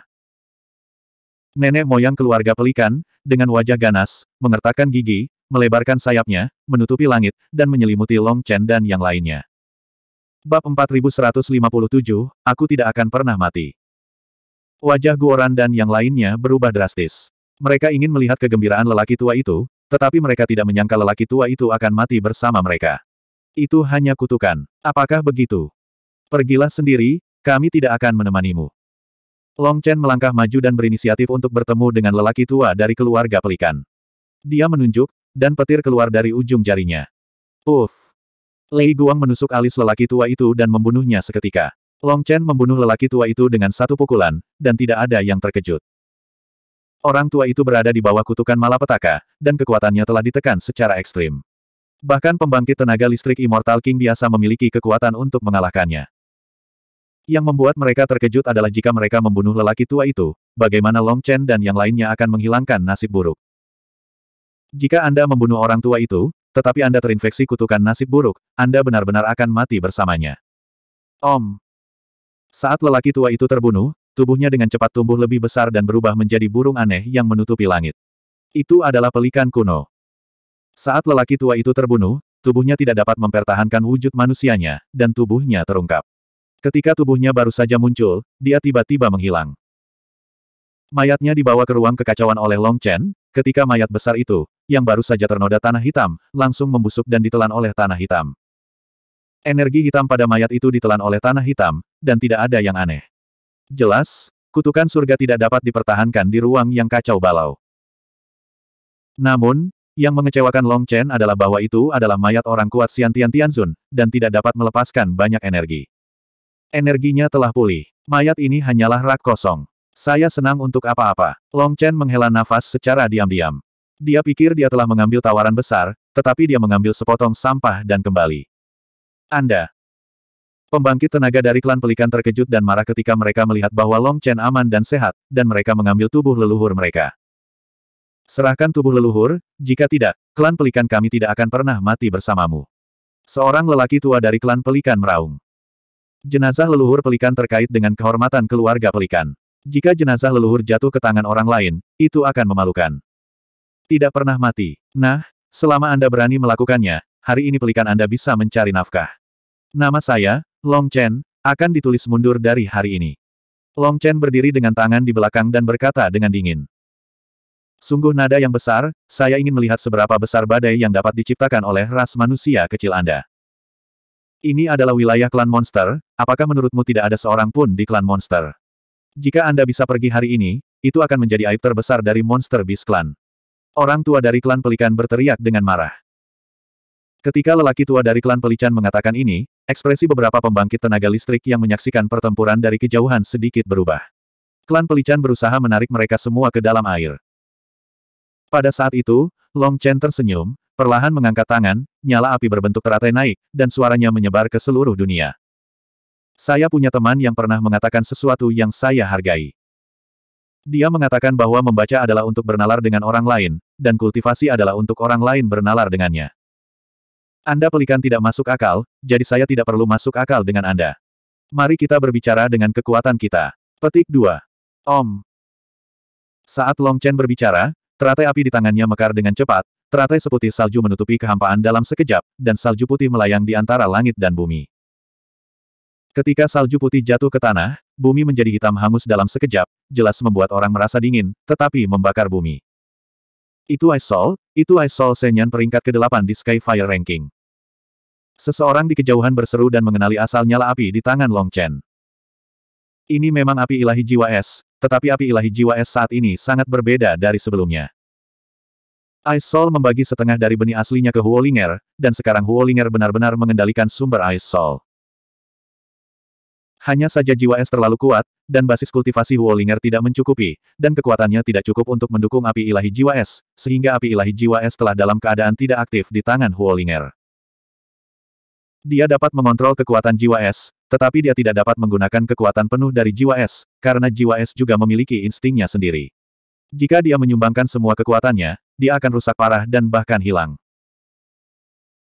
Nenek moyang keluarga pelikan, dengan wajah ganas, mengertakkan gigi, melebarkan sayapnya, menutupi langit, dan menyelimuti Long Chen dan yang lainnya. Bab 4157, Aku Tidak Akan Pernah Mati. Wajah Guoran dan yang lainnya berubah drastis. Mereka ingin melihat kegembiraan lelaki tua itu, tetapi mereka tidak menyangka lelaki tua itu akan mati bersama mereka. Itu hanya kutukan. Apakah begitu? Pergilah sendiri, kami tidak akan menemanimu. Long Chen melangkah maju dan berinisiatif untuk bertemu dengan lelaki tua dari keluarga pelikan. Dia menunjuk, dan petir keluar dari ujung jarinya. Uff! Lei Guang menusuk alis lelaki tua itu dan membunuhnya seketika. Long Chen membunuh lelaki tua itu dengan satu pukulan, dan tidak ada yang terkejut. Orang tua itu berada di bawah kutukan malapetaka, dan kekuatannya telah ditekan secara ekstrim. Bahkan pembangkit tenaga listrik Immortal King biasa memiliki kekuatan untuk mengalahkannya. Yang membuat mereka terkejut adalah jika mereka membunuh lelaki tua itu, bagaimana Long Chen dan yang lainnya akan menghilangkan nasib buruk. Jika Anda membunuh orang tua itu, tetapi Anda terinfeksi kutukan nasib buruk, Anda benar-benar akan mati bersamanya. Om. Saat lelaki tua itu terbunuh, tubuhnya dengan cepat tumbuh lebih besar dan berubah menjadi burung aneh yang menutupi langit. Itu adalah pelikan kuno. Saat lelaki tua itu terbunuh, tubuhnya tidak dapat mempertahankan wujud manusianya, dan tubuhnya terungkap. Ketika tubuhnya baru saja muncul, dia tiba-tiba menghilang. Mayatnya dibawa ke ruang kekacauan oleh Long Chen, ketika mayat besar itu, yang baru saja ternoda tanah hitam, langsung membusuk dan ditelan oleh tanah hitam. Energi hitam pada mayat itu ditelan oleh tanah hitam, dan tidak ada yang aneh. Jelas, kutukan surga tidak dapat dipertahankan di ruang yang kacau balau. Namun, yang mengecewakan Long Chen adalah bahwa itu adalah mayat orang kuat Tian Tianzun, dan tidak dapat melepaskan banyak energi. Energinya telah pulih. Mayat ini hanyalah rak kosong. Saya senang untuk apa-apa. Long Chen menghela nafas secara diam-diam. Dia pikir dia telah mengambil tawaran besar, tetapi dia mengambil sepotong sampah dan kembali. Anda. Pembangkit tenaga dari klan pelikan terkejut dan marah ketika mereka melihat bahwa Long Chen aman dan sehat, dan mereka mengambil tubuh leluhur mereka. Serahkan tubuh leluhur, jika tidak, klan pelikan kami tidak akan pernah mati bersamamu. Seorang lelaki tua dari klan pelikan meraung. Jenazah leluhur pelikan terkait dengan kehormatan keluarga pelikan. Jika jenazah leluhur jatuh ke tangan orang lain, itu akan memalukan. Tidak pernah mati. Nah, selama Anda berani melakukannya, hari ini pelikan Anda bisa mencari nafkah. Nama saya, Long Chen, akan ditulis mundur dari hari ini. Long Chen berdiri dengan tangan di belakang dan berkata dengan dingin. Sungguh nada yang besar, saya ingin melihat seberapa besar badai yang dapat diciptakan oleh ras manusia kecil Anda. Ini adalah wilayah klan monster, Apakah menurutmu tidak ada seorang pun di klan monster? Jika Anda bisa pergi hari ini, itu akan menjadi aib terbesar dari monster bis klan. Orang tua dari klan pelikan berteriak dengan marah. Ketika lelaki tua dari klan pelican mengatakan ini, ekspresi beberapa pembangkit tenaga listrik yang menyaksikan pertempuran dari kejauhan sedikit berubah. Klan pelican berusaha menarik mereka semua ke dalam air. Pada saat itu, Long Chen tersenyum, perlahan mengangkat tangan, nyala api berbentuk teratai naik, dan suaranya menyebar ke seluruh dunia. Saya punya teman yang pernah mengatakan sesuatu yang saya hargai. Dia mengatakan bahwa membaca adalah untuk bernalar dengan orang lain, dan kultivasi adalah untuk orang lain bernalar dengannya. Anda pelikan tidak masuk akal, jadi saya tidak perlu masuk akal dengan Anda. Mari kita berbicara dengan kekuatan kita. Petik 2. Om. Saat Long Chen berbicara, teratai api di tangannya mekar dengan cepat, teratai seputih salju menutupi kehampaan dalam sekejap, dan salju putih melayang di antara langit dan bumi. Ketika salju putih jatuh ke tanah, bumi menjadi hitam hangus dalam sekejap, jelas membuat orang merasa dingin, tetapi membakar bumi. Itu Ice Soul, itu Ice Soul Senyan peringkat ke-8 di Skyfire Ranking. Seseorang di kejauhan berseru dan mengenali asal nyala api di tangan Long Chen. Ini memang api ilahi jiwa es, tetapi api ilahi jiwa es saat ini sangat berbeda dari sebelumnya. Ice Soul membagi setengah dari benih aslinya ke Huolinger, dan sekarang Huolinger benar-benar mengendalikan sumber Ice Soul. Hanya saja jiwa es terlalu kuat, dan basis kultivasi Huolinger tidak mencukupi, dan kekuatannya tidak cukup untuk mendukung api ilahi jiwa es, sehingga api ilahi jiwa es telah dalam keadaan tidak aktif di tangan Huolinger. Dia dapat mengontrol kekuatan jiwa es, tetapi dia tidak dapat menggunakan kekuatan penuh dari jiwa es, karena jiwa es juga memiliki instingnya sendiri. Jika dia menyumbangkan semua kekuatannya, dia akan rusak parah dan bahkan hilang.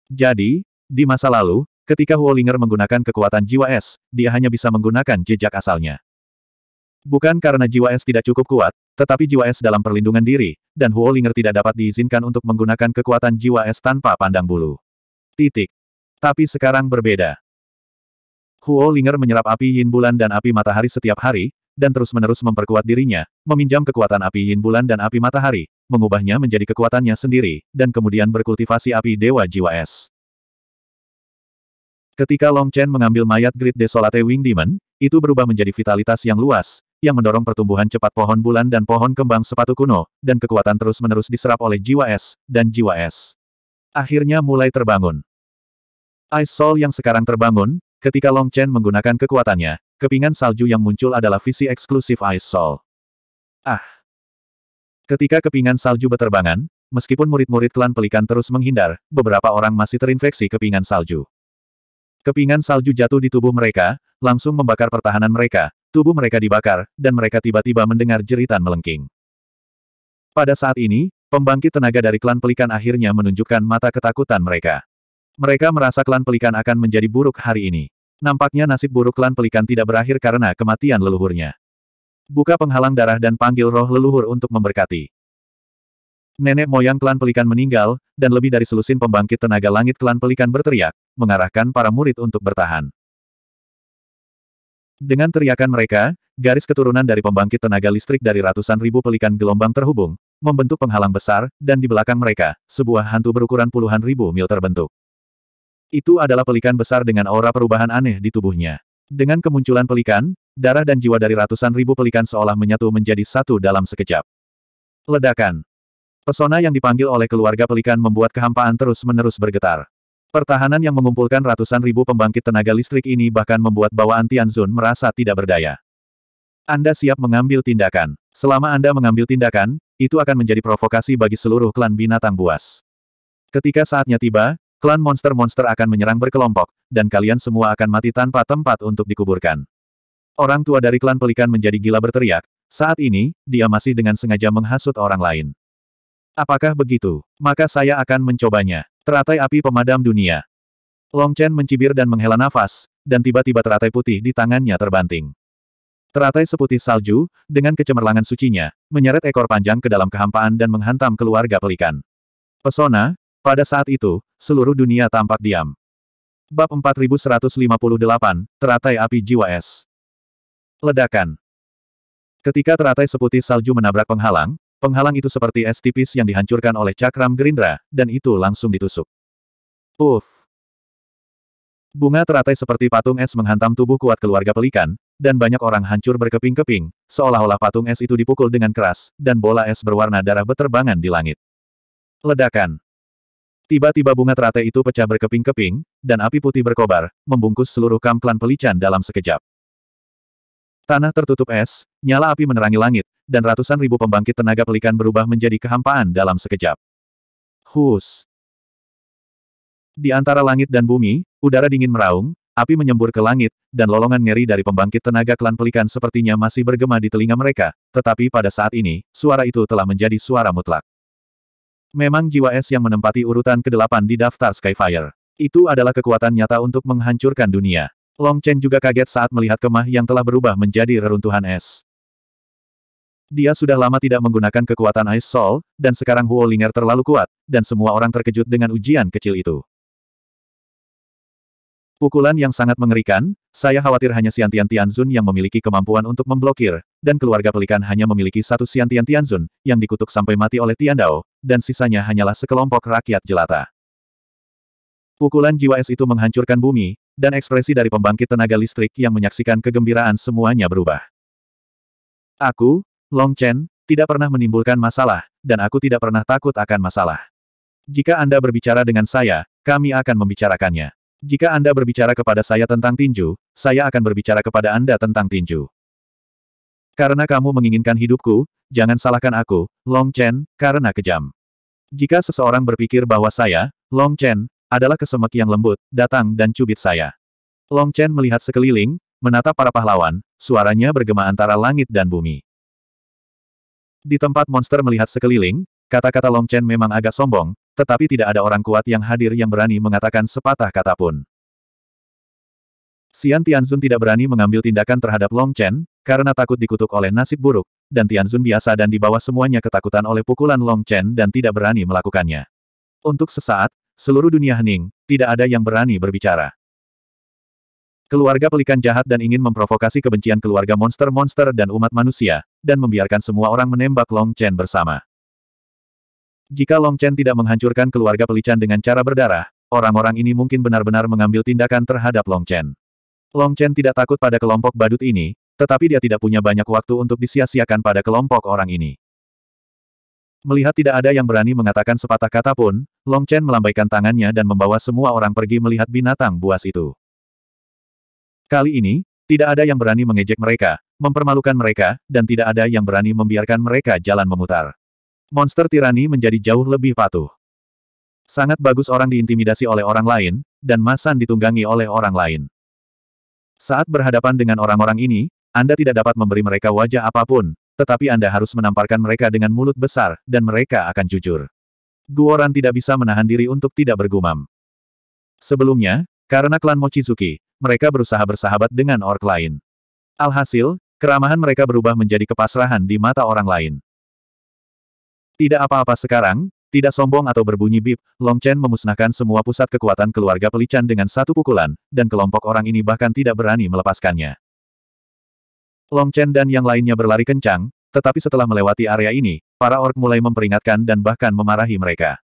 Jadi, di masa lalu, Ketika Huolinger menggunakan kekuatan jiwa es, dia hanya bisa menggunakan jejak asalnya. Bukan karena jiwa es tidak cukup kuat, tetapi jiwa es dalam perlindungan diri, dan Huolinger tidak dapat diizinkan untuk menggunakan kekuatan jiwa es tanpa pandang bulu. Titik. Tapi sekarang berbeda. Huolinger menyerap api yin bulan dan api matahari setiap hari, dan terus-menerus memperkuat dirinya, meminjam kekuatan api yin bulan dan api matahari, mengubahnya menjadi kekuatannya sendiri, dan kemudian berkultivasi api dewa jiwa es. Ketika Long Chen mengambil mayat Great Desolate Wing Demon, itu berubah menjadi vitalitas yang luas, yang mendorong pertumbuhan cepat pohon bulan dan pohon kembang sepatu kuno, dan kekuatan terus-menerus diserap oleh jiwa es, dan jiwa es. Akhirnya mulai terbangun. Ice Soul yang sekarang terbangun, ketika Long Chen menggunakan kekuatannya, kepingan salju yang muncul adalah visi eksklusif Ice Soul. Ah! Ketika kepingan salju beterbangan, Meskipun murid-murid klan pelikan terus menghindar, beberapa orang masih terinfeksi kepingan salju. Kepingan salju jatuh di tubuh mereka, langsung membakar pertahanan mereka, tubuh mereka dibakar, dan mereka tiba-tiba mendengar jeritan melengking. Pada saat ini, pembangkit tenaga dari klan pelikan akhirnya menunjukkan mata ketakutan mereka. Mereka merasa klan pelikan akan menjadi buruk hari ini. Nampaknya nasib buruk klan pelikan tidak berakhir karena kematian leluhurnya. Buka penghalang darah dan panggil roh leluhur untuk memberkati. Nenek moyang klan pelikan meninggal, dan lebih dari selusin pembangkit tenaga langit klan pelikan berteriak, mengarahkan para murid untuk bertahan. Dengan teriakan mereka, garis keturunan dari pembangkit tenaga listrik dari ratusan ribu pelikan gelombang terhubung, membentuk penghalang besar, dan di belakang mereka, sebuah hantu berukuran puluhan ribu mil terbentuk. Itu adalah pelikan besar dengan aura perubahan aneh di tubuhnya. Dengan kemunculan pelikan, darah dan jiwa dari ratusan ribu pelikan seolah menyatu menjadi satu dalam sekejap. Ledakan. Pesona yang dipanggil oleh keluarga pelikan membuat kehampaan terus-menerus bergetar. Pertahanan yang mengumpulkan ratusan ribu pembangkit tenaga listrik ini bahkan membuat bawaan Tianzun merasa tidak berdaya. Anda siap mengambil tindakan. Selama Anda mengambil tindakan, itu akan menjadi provokasi bagi seluruh klan binatang buas. Ketika saatnya tiba, klan monster-monster akan menyerang berkelompok, dan kalian semua akan mati tanpa tempat untuk dikuburkan. Orang tua dari klan pelikan menjadi gila berteriak, saat ini, dia masih dengan sengaja menghasut orang lain. Apakah begitu? Maka saya akan mencobanya. Teratai api pemadam dunia. Long Chen mencibir dan menghela nafas, dan tiba-tiba teratai putih di tangannya terbanting. Teratai seputih salju, dengan kecemerlangan sucinya, menyeret ekor panjang ke dalam kehampaan dan menghantam keluarga pelikan. Pesona, pada saat itu, seluruh dunia tampak diam. Bab 4158, Teratai Api Jiwa Es. Ledakan. Ketika teratai seputih salju menabrak penghalang, Penghalang itu seperti es tipis yang dihancurkan oleh cakram gerindra, dan itu langsung ditusuk. Uff! Bunga teratai seperti patung es menghantam tubuh kuat keluarga pelikan, dan banyak orang hancur berkeping-keping, seolah-olah patung es itu dipukul dengan keras, dan bola es berwarna darah beterbangan di langit. Ledakan. Tiba-tiba bunga teratai itu pecah berkeping-keping, dan api putih berkobar, membungkus seluruh kamplan pelican dalam sekejap. Tanah tertutup es, nyala api menerangi langit, dan ratusan ribu pembangkit tenaga pelikan berubah menjadi kehampaan dalam sekejap. Hus. Di antara langit dan bumi, udara dingin meraung, api menyembur ke langit, dan lolongan ngeri dari pembangkit tenaga klan pelikan sepertinya masih bergema di telinga mereka, tetapi pada saat ini, suara itu telah menjadi suara mutlak. Memang jiwa es yang menempati urutan ke-8 di daftar Skyfire. Itu adalah kekuatan nyata untuk menghancurkan dunia. Long Chen juga kaget saat melihat kemah yang telah berubah menjadi reruntuhan es. Dia sudah lama tidak menggunakan kekuatan Ice Soul, dan sekarang Huo Linger terlalu kuat, dan semua orang terkejut dengan ujian kecil itu. Pukulan yang sangat mengerikan, saya khawatir hanya Xiantian Tianzun yang memiliki kemampuan untuk memblokir, dan keluarga pelikan hanya memiliki satu Xiantian Tianzun, yang dikutuk sampai mati oleh Tian Dao dan sisanya hanyalah sekelompok rakyat jelata. Pukulan jiwa es itu menghancurkan bumi, dan ekspresi dari pembangkit tenaga listrik yang menyaksikan kegembiraan semuanya berubah. Aku, Long Chen, tidak pernah menimbulkan masalah, dan aku tidak pernah takut akan masalah. Jika Anda berbicara dengan saya, kami akan membicarakannya. Jika Anda berbicara kepada saya tentang tinju, saya akan berbicara kepada Anda tentang tinju. Karena kamu menginginkan hidupku, jangan salahkan aku, Long Chen, karena kejam. Jika seseorang berpikir bahwa saya, Long Chen, adalah kesemek yang lembut, datang dan cubit saya. Long Chen melihat sekeliling, menatap para pahlawan, suaranya bergema antara langit dan bumi. Di tempat monster melihat sekeliling, kata-kata Long Chen memang agak sombong, tetapi tidak ada orang kuat yang hadir yang berani mengatakan sepatah kata pun. Xian Tianzun tidak berani mengambil tindakan terhadap Long Chen, karena takut dikutuk oleh nasib buruk, dan Tianzun biasa dan di bawah semuanya ketakutan oleh pukulan Long Chen dan tidak berani melakukannya. Untuk sesaat, Seluruh dunia hening, tidak ada yang berani berbicara. Keluarga pelikan jahat dan ingin memprovokasi kebencian keluarga monster-monster dan umat manusia, dan membiarkan semua orang menembak Long Chen bersama. Jika Long Chen tidak menghancurkan keluarga pelican dengan cara berdarah, orang-orang ini mungkin benar-benar mengambil tindakan terhadap Long Chen. Long Chen tidak takut pada kelompok badut ini, tetapi dia tidak punya banyak waktu untuk disia-siakan pada kelompok orang ini. Melihat tidak ada yang berani mengatakan sepatah kata pun, Long Chen melambaikan tangannya dan membawa semua orang pergi melihat binatang buas itu. Kali ini, tidak ada yang berani mengejek mereka, mempermalukan mereka, dan tidak ada yang berani membiarkan mereka jalan memutar. Monster tirani menjadi jauh lebih patuh. Sangat bagus orang diintimidasi oleh orang lain, dan Masan ditunggangi oleh orang lain. Saat berhadapan dengan orang-orang ini, Anda tidak dapat memberi mereka wajah apapun, tetapi Anda harus menamparkan mereka dengan mulut besar, dan mereka akan jujur. Guoran tidak bisa menahan diri untuk tidak bergumam. Sebelumnya, karena klan Mochizuki, mereka berusaha bersahabat dengan ork lain. Alhasil, keramahan mereka berubah menjadi kepasrahan di mata orang lain. Tidak apa-apa sekarang, tidak sombong atau berbunyi bip, Long Chen memusnahkan semua pusat kekuatan keluarga pelican dengan satu pukulan, dan kelompok orang ini bahkan tidak berani melepaskannya. Long Chen dan yang lainnya berlari kencang, tetapi setelah melewati area ini, para ork mulai memperingatkan dan bahkan memarahi mereka.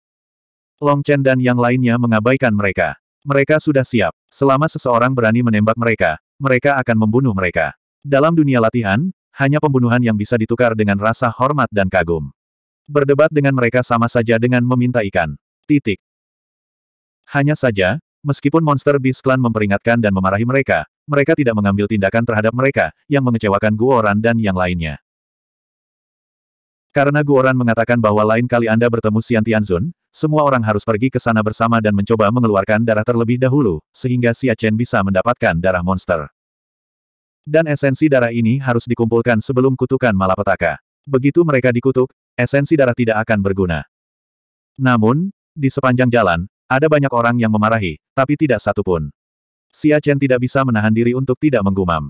Long Chen dan yang lainnya mengabaikan mereka. Mereka sudah siap. Selama seseorang berani menembak mereka, mereka akan membunuh mereka. Dalam dunia latihan, hanya pembunuhan yang bisa ditukar dengan rasa hormat dan kagum. Berdebat dengan mereka sama saja dengan meminta ikan. Titik. Hanya saja, meskipun monster Beast Clan memperingatkan dan memarahi mereka, mereka tidak mengambil tindakan terhadap mereka, yang mengecewakan Guoran dan yang lainnya. Karena Guoran mengatakan bahwa lain kali Anda bertemu Xian Tianzun, semua orang harus pergi ke sana bersama dan mencoba mengeluarkan darah terlebih dahulu, sehingga Xia Chen bisa mendapatkan darah monster. Dan esensi darah ini harus dikumpulkan sebelum kutukan malapetaka. Begitu mereka dikutuk, esensi darah tidak akan berguna. Namun, di sepanjang jalan, ada banyak orang yang memarahi, tapi tidak satupun. Xia Chen tidak bisa menahan diri untuk tidak menggumam.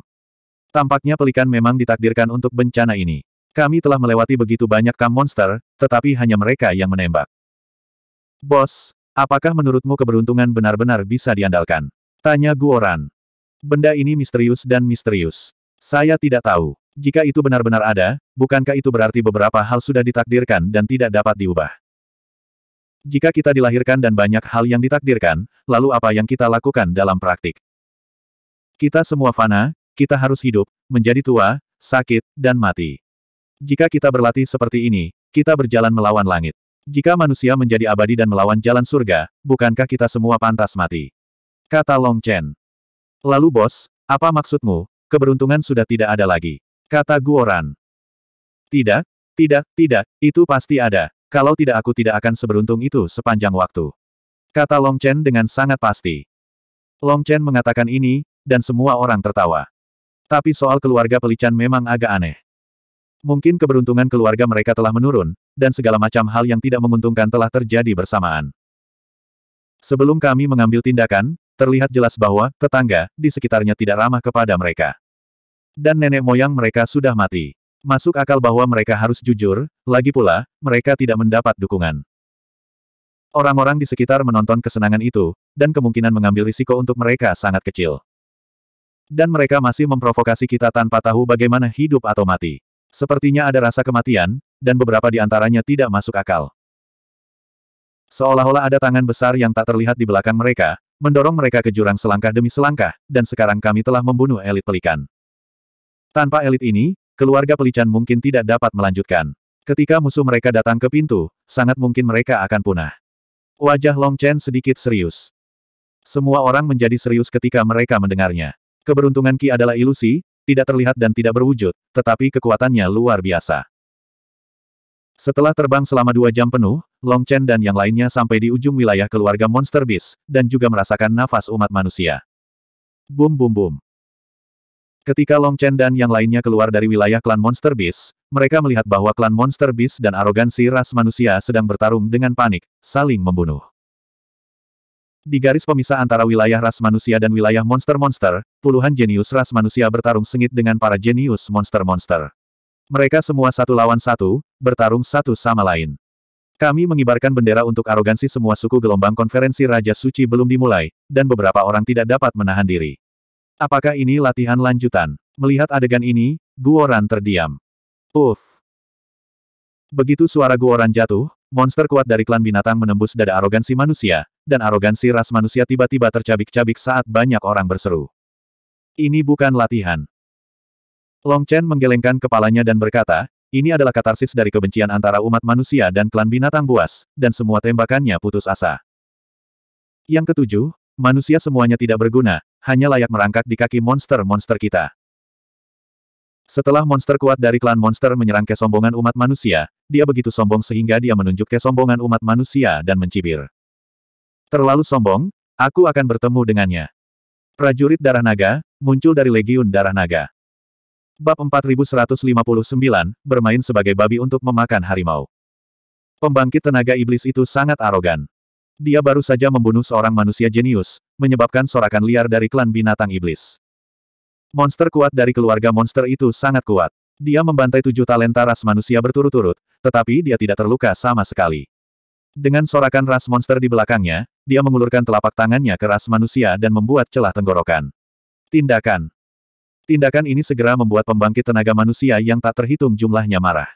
Tampaknya pelikan memang ditakdirkan untuk bencana ini. Kami telah melewati begitu banyak kam monster, tetapi hanya mereka yang menembak. Bos, apakah menurutmu keberuntungan benar-benar bisa diandalkan? Tanya Guoran. Benda ini misterius dan misterius. Saya tidak tahu. Jika itu benar-benar ada, bukankah itu berarti beberapa hal sudah ditakdirkan dan tidak dapat diubah? Jika kita dilahirkan dan banyak hal yang ditakdirkan, lalu apa yang kita lakukan dalam praktik? Kita semua fana, kita harus hidup, menjadi tua, sakit, dan mati. Jika kita berlatih seperti ini, kita berjalan melawan langit. Jika manusia menjadi abadi dan melawan jalan surga, bukankah kita semua pantas mati? Kata Long Chen. Lalu bos, apa maksudmu, keberuntungan sudah tidak ada lagi? Kata Guoran. Tidak, tidak, tidak, itu pasti ada. Kalau tidak aku tidak akan seberuntung itu sepanjang waktu. Kata Long Chen dengan sangat pasti. Long Chen mengatakan ini, dan semua orang tertawa. Tapi soal keluarga pelican memang agak aneh. Mungkin keberuntungan keluarga mereka telah menurun, dan segala macam hal yang tidak menguntungkan telah terjadi bersamaan. Sebelum kami mengambil tindakan, terlihat jelas bahwa tetangga di sekitarnya tidak ramah kepada mereka. Dan nenek moyang mereka sudah mati. Masuk akal bahwa mereka harus jujur, lagi pula, mereka tidak mendapat dukungan. Orang-orang di sekitar menonton kesenangan itu, dan kemungkinan mengambil risiko untuk mereka sangat kecil. Dan mereka masih memprovokasi kita tanpa tahu bagaimana hidup atau mati. Sepertinya ada rasa kematian, dan beberapa di antaranya tidak masuk akal. Seolah-olah ada tangan besar yang tak terlihat di belakang mereka, mendorong mereka ke jurang selangkah demi selangkah, dan sekarang kami telah membunuh elit pelikan. Tanpa elit ini, keluarga pelican mungkin tidak dapat melanjutkan. Ketika musuh mereka datang ke pintu, sangat mungkin mereka akan punah. Wajah Long Chen sedikit serius. Semua orang menjadi serius ketika mereka mendengarnya. Keberuntungan Ki adalah ilusi, tidak terlihat dan tidak berwujud, tetapi kekuatannya luar biasa. Setelah terbang selama dua jam penuh, Long Chen dan yang lainnya sampai di ujung wilayah keluarga Monster Beast, dan juga merasakan nafas umat manusia. Bum bum bum. Ketika Long Chen dan yang lainnya keluar dari wilayah klan Monster Beast, mereka melihat bahwa klan Monster Beast dan arogansi ras manusia sedang bertarung dengan panik, saling membunuh. Di garis pemisah antara wilayah ras manusia dan wilayah monster-monster, puluhan jenius ras manusia bertarung sengit dengan para jenius monster-monster. Mereka semua satu lawan satu, bertarung satu sama lain. Kami mengibarkan bendera untuk arogansi semua suku gelombang konferensi Raja Suci belum dimulai, dan beberapa orang tidak dapat menahan diri. Apakah ini latihan lanjutan? Melihat adegan ini, Guoran terdiam. Uff. Begitu suara Guoran jatuh, monster kuat dari klan binatang menembus dada arogansi manusia, dan arogansi ras manusia tiba-tiba tercabik-cabik saat banyak orang berseru. Ini bukan latihan. Long Chen menggelengkan kepalanya dan berkata, ini adalah katarsis dari kebencian antara umat manusia dan klan binatang buas, dan semua tembakannya putus asa. Yang ketujuh, manusia semuanya tidak berguna, hanya layak merangkak di kaki monster-monster kita. Setelah monster kuat dari klan monster menyerang kesombongan umat manusia, dia begitu sombong sehingga dia menunjuk kesombongan umat manusia dan mencibir. Terlalu sombong, aku akan bertemu dengannya. Prajurit Darah Naga, muncul dari Legiun Darah Naga. Bab 4159, bermain sebagai babi untuk memakan harimau. Pembangkit tenaga iblis itu sangat arogan. Dia baru saja membunuh seorang manusia jenius, menyebabkan sorakan liar dari klan binatang iblis. Monster kuat dari keluarga monster itu sangat kuat. Dia membantai tujuh talenta ras manusia berturut-turut, tetapi dia tidak terluka sama sekali. Dengan sorakan ras monster di belakangnya, dia mengulurkan telapak tangannya ke ras manusia dan membuat celah tenggorokan. Tindakan. Tindakan ini segera membuat pembangkit tenaga manusia yang tak terhitung jumlahnya marah.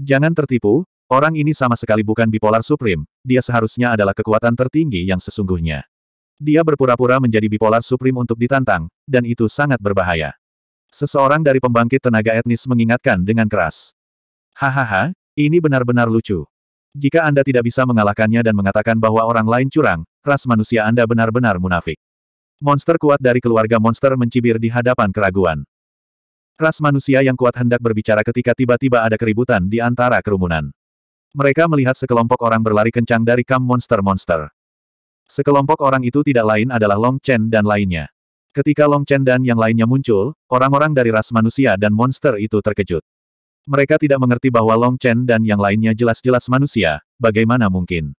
Jangan tertipu, Orang ini sama sekali bukan bipolar supreme, dia seharusnya adalah kekuatan tertinggi yang sesungguhnya. Dia berpura-pura menjadi bipolar supreme untuk ditantang, dan itu sangat berbahaya. Seseorang dari pembangkit tenaga etnis mengingatkan dengan keras. Hahaha, ini benar-benar lucu. Jika Anda tidak bisa mengalahkannya dan mengatakan bahwa orang lain curang, ras manusia Anda benar-benar munafik. Monster kuat dari keluarga monster mencibir di hadapan keraguan. Ras manusia yang kuat hendak berbicara ketika tiba-tiba ada keributan di antara kerumunan. Mereka melihat sekelompok orang berlari kencang dari kam monster-monster. Sekelompok orang itu tidak lain adalah Long Chen dan lainnya. Ketika Long Chen dan yang lainnya muncul, orang-orang dari ras manusia dan monster itu terkejut. Mereka tidak mengerti bahwa Long Chen dan yang lainnya jelas-jelas manusia, bagaimana mungkin?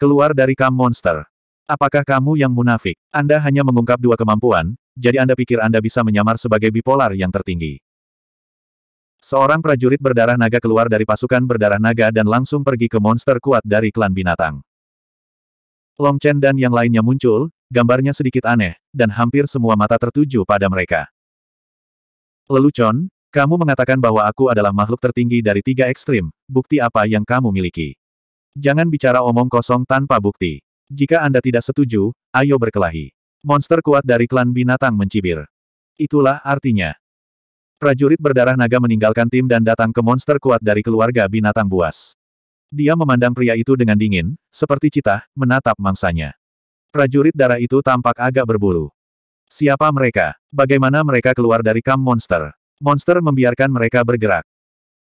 Keluar dari kam monster. Apakah kamu yang munafik? Anda hanya mengungkap dua kemampuan, jadi Anda pikir Anda bisa menyamar sebagai bipolar yang tertinggi. Seorang prajurit berdarah naga keluar dari pasukan berdarah naga dan langsung pergi ke monster kuat dari klan binatang. Long Chen dan yang lainnya muncul, gambarnya sedikit aneh, dan hampir semua mata tertuju pada mereka. Lelucon, kamu mengatakan bahwa aku adalah makhluk tertinggi dari tiga ekstrim, bukti apa yang kamu miliki? Jangan bicara omong kosong tanpa bukti. Jika Anda tidak setuju, ayo berkelahi. Monster kuat dari klan binatang mencibir. Itulah artinya. Prajurit berdarah naga meninggalkan tim dan datang ke monster kuat dari keluarga binatang buas. Dia memandang pria itu dengan dingin, seperti cita, menatap mangsanya. Prajurit darah itu tampak agak berbulu. Siapa mereka? Bagaimana mereka keluar dari kamp monster? Monster membiarkan mereka bergerak.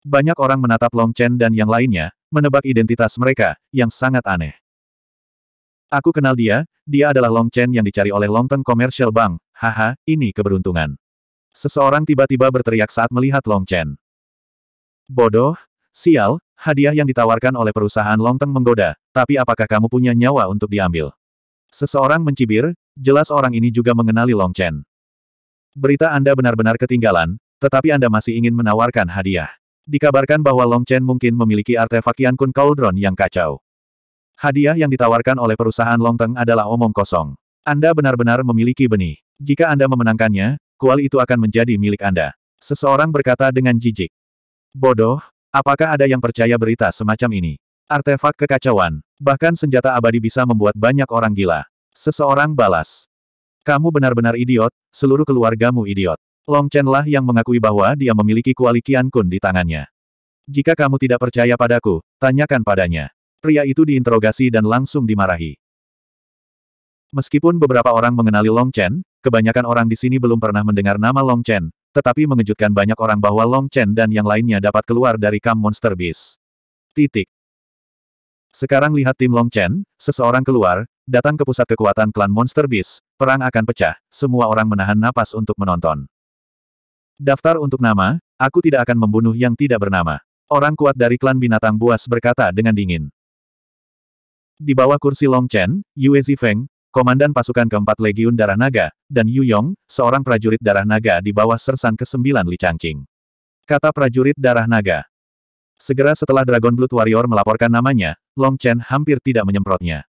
Banyak orang menatap Long Chen dan yang lainnya, menebak identitas mereka, yang sangat aneh. Aku kenal dia, dia adalah Long Chen yang dicari oleh Long Teng Commercial Bank, haha, ini keberuntungan. Seseorang tiba-tiba berteriak saat melihat Long Chen. Bodoh, sial, hadiah yang ditawarkan oleh perusahaan Long Teng menggoda, tapi apakah kamu punya nyawa untuk diambil? Seseorang mencibir, jelas orang ini juga mengenali Long Chen. Berita Anda benar-benar ketinggalan, tetapi Anda masih ingin menawarkan hadiah. Dikabarkan bahwa Long Chen mungkin memiliki artefak Yan Kun Cauldron yang kacau. Hadiah yang ditawarkan oleh perusahaan Long Teng adalah omong kosong. Anda benar-benar memiliki benih. Jika Anda memenangkannya, kuali itu akan menjadi milik Anda. Seseorang berkata dengan jijik. Bodoh, apakah ada yang percaya berita semacam ini? Artefak kekacauan, bahkan senjata abadi bisa membuat banyak orang gila. Seseorang balas. Kamu benar-benar idiot, seluruh keluargamu idiot. Long Chen lah yang mengakui bahwa dia memiliki kuali Qian Kun di tangannya. Jika kamu tidak percaya padaku, tanyakan padanya. Pria itu diinterogasi dan langsung dimarahi. Meskipun beberapa orang mengenali Long Chen, kebanyakan orang di sini belum pernah mendengar nama Long Chen, tetapi mengejutkan banyak orang bahwa Long Chen dan yang lainnya dapat keluar dari kam Monster Beast. Titik. Sekarang lihat tim Long Chen, seseorang keluar, datang ke pusat kekuatan klan Monster Beast, perang akan pecah, semua orang menahan napas untuk menonton. Daftar untuk nama, aku tidak akan membunuh yang tidak bernama. Orang kuat dari klan binatang buas berkata dengan dingin. Di bawah kursi Long Chen, Yue Zifeng, komandan pasukan keempat Legiun Darah Naga, dan Yu Yong, seorang prajurit Darah Naga di bawah sersan ke-9 Li Changqing. Kata prajurit Darah Naga. Segera setelah Dragon Blood Warrior melaporkan namanya, Long Chen hampir tidak menyemprotnya.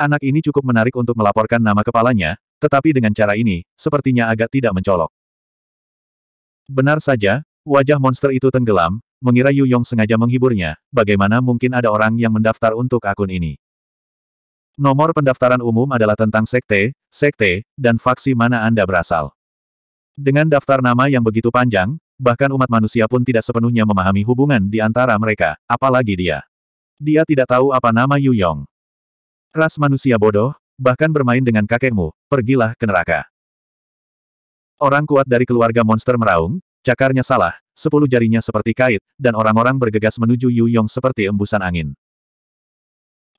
Anak ini cukup menarik untuk melaporkan nama kepalanya, tetapi dengan cara ini, sepertinya agak tidak mencolok. Benar saja, wajah monster itu tenggelam, mengira Yu Yong sengaja menghiburnya, bagaimana mungkin ada orang yang mendaftar untuk akun ini. Nomor pendaftaran umum adalah tentang sekte, sekte, dan faksi mana Anda berasal. Dengan daftar nama yang begitu panjang, bahkan umat manusia pun tidak sepenuhnya memahami hubungan di antara mereka, apalagi dia. Dia tidak tahu apa nama Yu Yong. Ras manusia bodoh, bahkan bermain dengan kakekmu, pergilah ke neraka. Orang kuat dari keluarga monster meraung, cakarnya salah, sepuluh jarinya seperti kait, dan orang-orang bergegas menuju Yu Yong seperti embusan angin.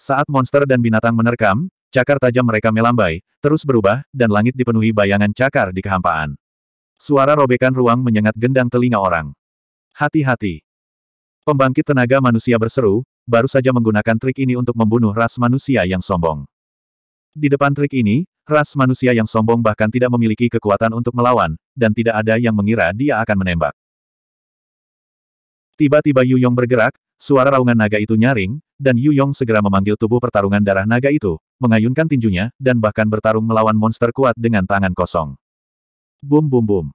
Saat monster dan binatang menerkam, cakar tajam mereka melambai, terus berubah, dan langit dipenuhi bayangan cakar di kehampaan. Suara robekan ruang menyengat gendang telinga orang. Hati-hati. Pembangkit tenaga manusia berseru, baru saja menggunakan trik ini untuk membunuh ras manusia yang sombong. Di depan trik ini, ras manusia yang sombong bahkan tidak memiliki kekuatan untuk melawan, dan tidak ada yang mengira dia akan menembak. Tiba-tiba Yu Yong bergerak, Suara raungan naga itu nyaring, dan Yu Yong segera memanggil tubuh pertarungan darah naga itu, mengayunkan tinjunya, dan bahkan bertarung melawan monster kuat dengan tangan kosong. Bum bum bum.